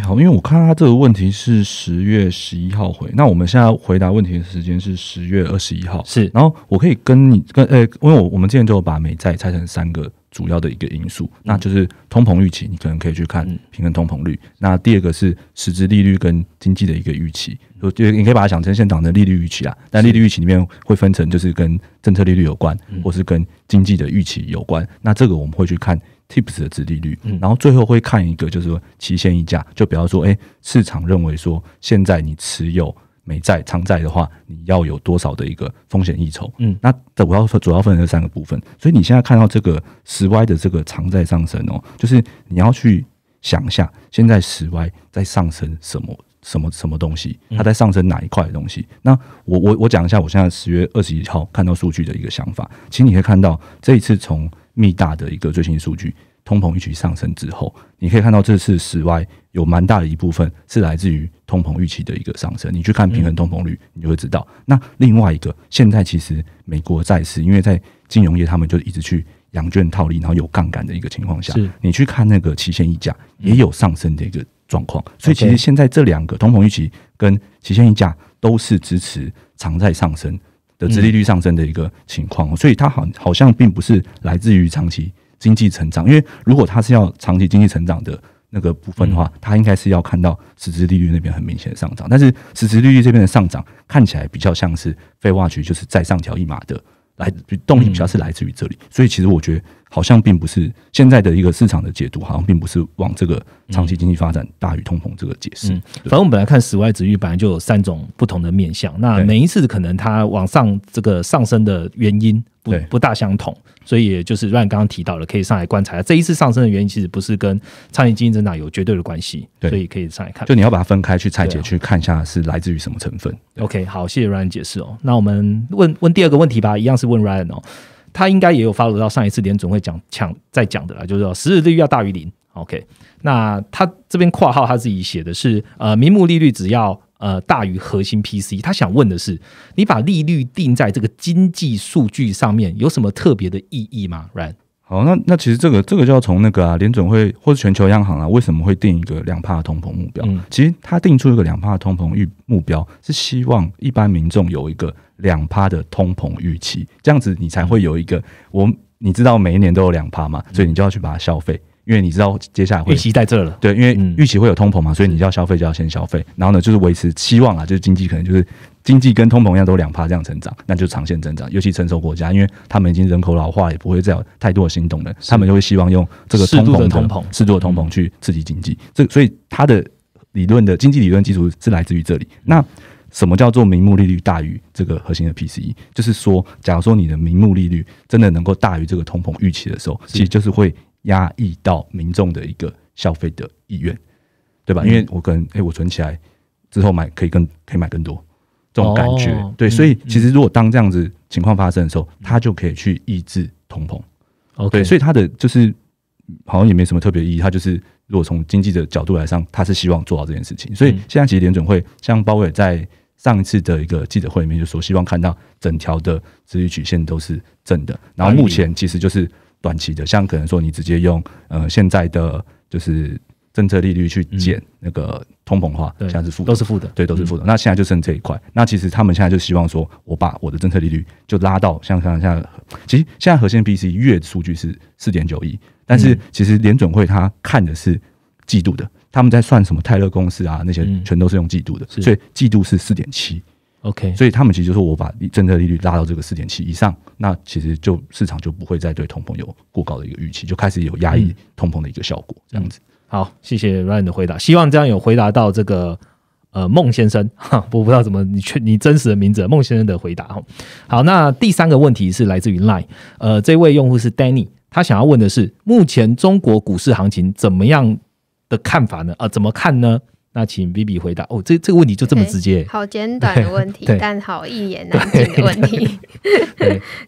好，因为我看他这个问题是十月十一号回，那我们现在回答问题的时间是十月二十一号，是。然后我可以跟你跟，呃，因为我我们之前就把美债拆成三个主要的一个因素，那就是通膨预期，你可能可以去看平衡通膨率。那第二个是实质利率跟经济的一个预期，就你可以把它想成现场的利率预期啊。但利率预期里面会分成就是跟政策利率有关，或是跟经济的预期有关。那这个我们会去看。tips 的值利率，嗯，然后最后会看一个，就是说期限溢价，就比方说，哎，市场认为说现在你持有美债、长债的话，你要有多少的一个风险溢酬，嗯，那主要主要分成三个部分，所以你现在看到这个十 Y 的这个长债上升哦，就是你要去想一下，现在十 Y 在上升什么什么什么东西，它在上升哪一块的东西？那我我我讲一下，我现在十月二十一号看到数据的一个想法，其实你以看到这一次从。密大的一个最新数据，通膨预期上升之后，你可以看到这次室外有蛮大的一部分是来自于通膨预期的一个上升。你去看平衡通膨率，你就会知道。那另外一个，现在其实美国债市，因为在金融业他们就一直去羊券套利，然后有杠杆的一个情况下，你去看那个期限溢价也有上升的一个状况。所以其实现在这两个通膨预期跟期限溢价都是支持长在上升。的殖利率上升的一个情况，所以它好好像并不是来自于长期经济成长，因为如果它是要长期经济成长的那个部分的话，它应该是要看到实质利率那边很明显的上涨，但是实质利率这边的上涨看起来比较像是废话局就是再上调一码的来动力，主要是来自于这里，所以其实我觉得。好像并不是现在的一个市场的解读，好像并不是往这个长期经济发展大于通膨这个解释。反正我们本来看外值域，本来就有三种不同的面相。那每一次可能它往上这个上升的原因不不大相同，所以也就是 Ryan 刚刚提到了，可以上来观察这一次上升的原因，其实不是跟长期经济增长有绝对的关系。对，所以可以上来看，就你要把它分开去拆解，去看一下是来自于什么成分。OK，好，谢谢 Ryan 解释哦。那我们问问第二个问题吧，一样是问 Ryan 哦。他应该也有发布到上一次联总会讲抢在讲的啦，就是说实质利率要大于零。OK，那他这边括号他自己写的是呃，名目利率只要呃大于核心 PC。他想问的是，你把利率定在这个经济数据上面有什么特别的意义吗？Right？好，那那其实这个这个就要从那个啊，联准会或者全球央行啊，为什么会定一个两帕的通膨目标？嗯，其实他定出一个两帕的通膨预目标，是希望一般民众有一个两帕的通膨预期，这样子你才会有一个我你知道每一年都有两帕嘛，所以你就要去把它消费，因为你知道接下来预期在这了，对，因为预期会有通膨嘛，所以你要消费就要先消费，然后呢，就是维持期望啊，就是经济可能就是。经济跟通膨一样，都两趴这样成长，那就长线增长。尤其成熟国家，因为他们已经人口老化，也不会再有太多的行动了，他们就会希望用这个通膨的通膨，适度的通膨去刺激经济。这所以它的理论的经济理论基础是来自于这里。那什么叫做名目利率大于这个核心的 P C？e 就是说，假如说你的名目利率真的能够大于这个通膨预期的时候，其实就是会压抑到民众的一个消费的意愿，对吧？因为我可能诶，我存起来之后买可以更可以买更多。这种感觉，对，所以其实如果当这样子情况发生的时候，他就可以去抑制通膨。对，所以他的就是好像也没什么特别意义。他就是如果从经济的角度来上，他是希望做到这件事情。所以现在其实联准会像鲍威尔在上一次的一个记者会里面就说，希望看到整条的资历曲线都是正的。然后目前其实就是短期的，像可能说你直接用呃现在的就是。政策利率去减那个通膨化，对，现在是负的，都是负的，对，都是负的。那现在就剩这一块。那其实他们现在就希望说，我把我的政策利率就拉到像像像，其实现在核心 b C 月数据是四点九亿，但是其实联准会它看的是季度的，他们在算什么泰勒公司啊，那些全都是用季度的，所以季度是四点七。OK，所以他们其实就是我把政策利率拉到这个四点七以上，那其实就市场就不会再对通膨有过高的一个预期，就开始有压抑通膨的一个效果，这样子。好，谢谢 Ryan 的回答，希望这样有回答到这个，呃，孟先生，哈，我不知道怎么你确你真实的名字，孟先生的回答，哈。好，那第三个问题是来自于 Line，呃，这位用户是 Danny，他想要问的是，目前中国股市行情怎么样的看法呢？啊，怎么看呢？那请 Bibi 回答哦，这这个问题就这么直接，好简短的问题，但好一言难尽的问题。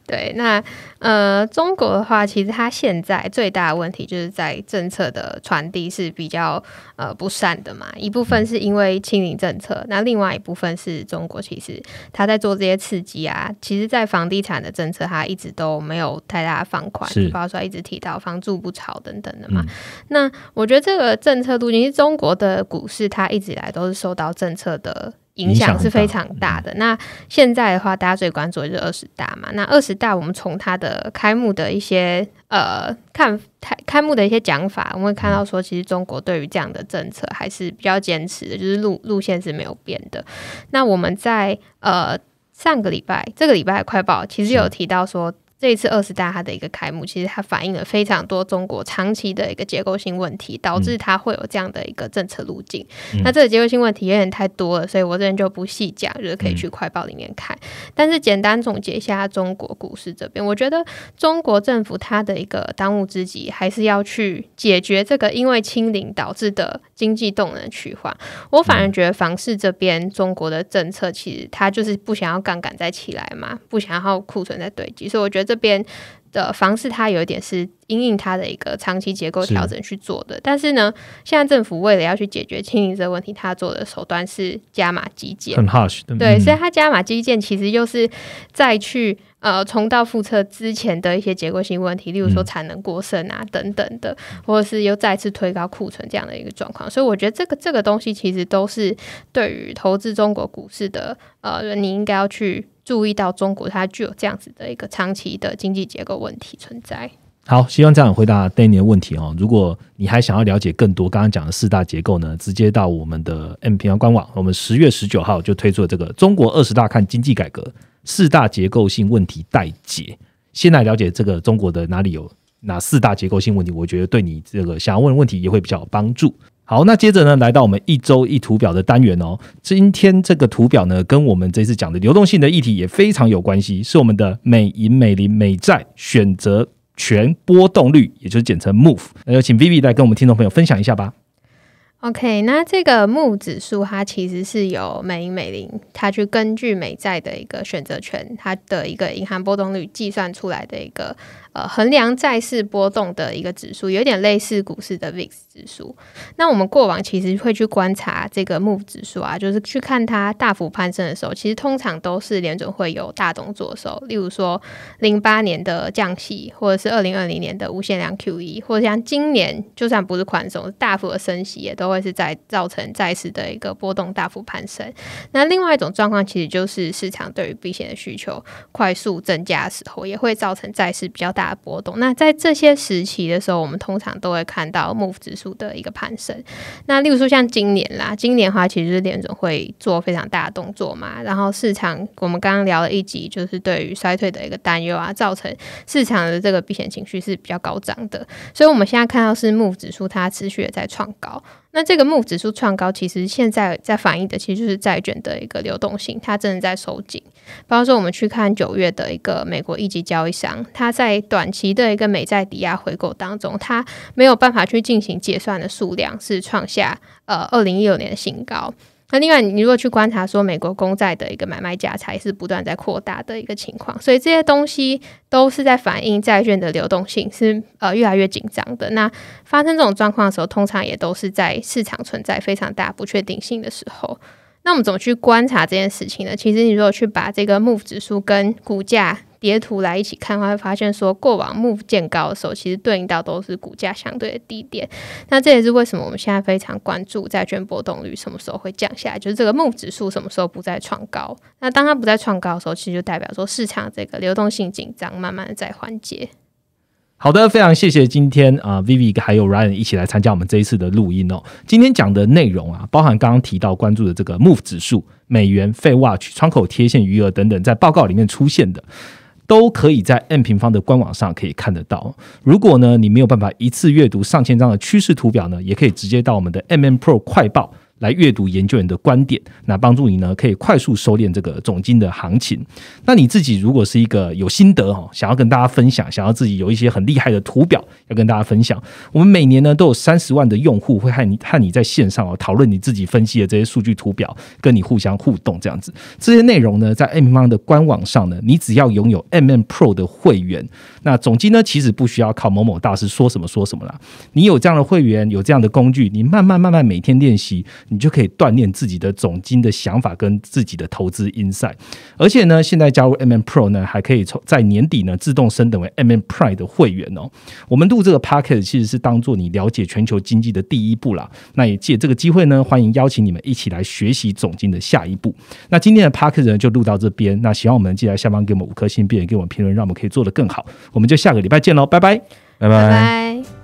对，那呃，中国的话，其实它现在最大的问题就是在政策的传递是比较呃不善的嘛。一部分是因为清零政策，那另外一部分是中国其实它在做这些刺激啊。其实，在房地产的政策，它一直都没有太大放宽，是发出来，一直提到房住不炒等等的嘛。那我觉得这个政策路径，中国的股市。它一直以来都是受到政策的影响是非常大的。那现在的话，大家最关注就是二十大嘛。那二十大，我们从它的开幕的一些呃看开开幕的一些讲法，我们会看到说，其实中国对于这样的政策还是比较坚持，就是路路线是没有变的。那我们在呃上个礼拜、这个礼拜快报，其实有提到说。这一次二十大它的一个开幕，其实它反映了非常多中国长期的一个结构性问题，导致它会有这样的一个政策路径。那这个结构性问题有点太多了，所以我这边就不细讲，就是可以去快报里面看。但是简单总结一下中国股市这边，我觉得中国政府它的一个当务之急还是要去解决这个因为清零导致的经济动能去化。我反而觉得房市这边中国的政策其实它就是不想要杠杆再起来嘛，不想要库存再堆积，所以我觉得。这边的房式，它有一点是。因应它的一个长期结构调整去做的，但是呢，现在政府为了要去解决轻这个问题，他做的手段是加码基建，很 h a s h 的，对，所以他加码基建，其实就是再去呃重蹈覆辙之前的一些结构性问题，例如说产能过剩啊等等的，或者是又再次推高库存这样的一个状况。所以我觉得这个这个东西其实都是对于投资中国股市的呃，你应该要去注意到中国它具有这样子的一个长期的经济结构问题存在。好，希望这样回答 d a n n y 的问题哦。如果你还想要了解更多刚刚讲的四大结构呢，直接到我们的 MPL 官网。我们十月十九号就推出了这个《中国二十大看经济改革：四大结构性问题待解》。先来了解这个中国的哪里有哪四大结构性问题，我觉得对你这个想要问的问题也会比较有帮助。好，那接着呢，来到我们一周一图表的单元哦。今天这个图表呢，跟我们这次讲的流动性的议题也非常有关系，是我们的美银美林美债选择。全波动率，也就是简称 MOVE，那就请 Viv 来跟我们听众朋友分享一下吧。OK，那这个木指数，它其实是由美银美林它去根据美债的一个选择权，它的一个银行波动率计算出来的一个。呃，衡量债市波动的一个指数，有点类似股市的 VIX 指数。那我们过往其实会去观察这个 MOVE 指数啊，就是去看它大幅攀升的时候，其实通常都是联准会有大动作。的时候，例如说零八年的降息，或者是二零二零年的无限量 QE，或者像今年就算不是宽松，大幅的升息也都会是在造成债市的一个波动大幅攀升。那另外一种状况，其实就是市场对于避险的需求快速增加的时候，也会造成债市比较大。大波动，那在这些时期的时候，我们通常都会看到 move 指数的一个攀升。那例如说像今年啦，今年的话其实是联准会做非常大的动作嘛，然后市场我们刚刚聊了一集，就是对于衰退的一个担忧啊，造成市场的这个避险情绪是比较高涨的，所以我们现在看到是 move 指数它持续的在创高。那这个木指数创高，其实现在在反映的，其实就是债券的一个流动性，它真的在收紧。包括说，我们去看九月的一个美国一级交易商，它在短期的一个美债抵押回购当中，它没有办法去进行结算的数量是创下呃二零一六年的新高。那另外，你如果去观察说美国公债的一个买卖价差是不断在扩大的一个情况，所以这些东西都是在反映债券的流动性是呃越来越紧张的。那发生这种状况的时候，通常也都是在市场存在非常大不确定性的时候。那我们怎么去观察这件事情呢？其实你如果去把这个 move 指数跟股价。叠图来一起看的话，会发现说过往木见高的时候，其实对应到都是股价相对的低点。那这也是为什么我们现在非常关注债券波动率什么时候会降下来，就是这个 move 指数什么时候不再创高。那当它不再创高的时候，其实就代表说市场这个流动性紧张慢慢的在缓解。好的，非常谢谢今天啊 v i v i 还有 Ryan 一起来参加我们这一次的录音哦。今天讲的内容啊，包含刚刚提到关注的这个 Move 指数、美元、费 Watch 窗口贴现余额等等，在报告里面出现的。都可以在 M 平方的官网上可以看得到。如果呢，你没有办法一次阅读上千张的趋势图表呢，也可以直接到我们的 M M Pro 快报。来阅读研究员的观点，那帮助你呢，可以快速收敛这个总金的行情。那你自己如果是一个有心得哦，想要跟大家分享，想要自己有一些很厉害的图表要跟大家分享，我们每年呢都有三十万的用户会和你和你在线上哦讨论你自己分析的这些数据图表，跟你互相互动这样子。这些内容呢，在 M 方的官网上呢，你只要拥有 M M Pro 的会员，那总金呢其实不需要靠某某大师说什么说什么啦。你有这样的会员，有这样的工具，你慢慢慢慢每天练习。你就可以锻炼自己的总金的想法跟自己的投资 insight，而且呢，现在加入 M m Pro 呢，还可以从在年底呢自动升等为 M m Prime 的会员哦。我们录这个 p a c a s t 其实是当做你了解全球经济的第一步啦。那也借这个机会呢，欢迎邀请你们一起来学习总金的下一步。那今天的 p a c a s t 呢就录到这边。那希望我们记得下方给我们五颗星，并且给我们评论，让我们可以做得更好。我们就下个礼拜见喽，拜拜，拜拜。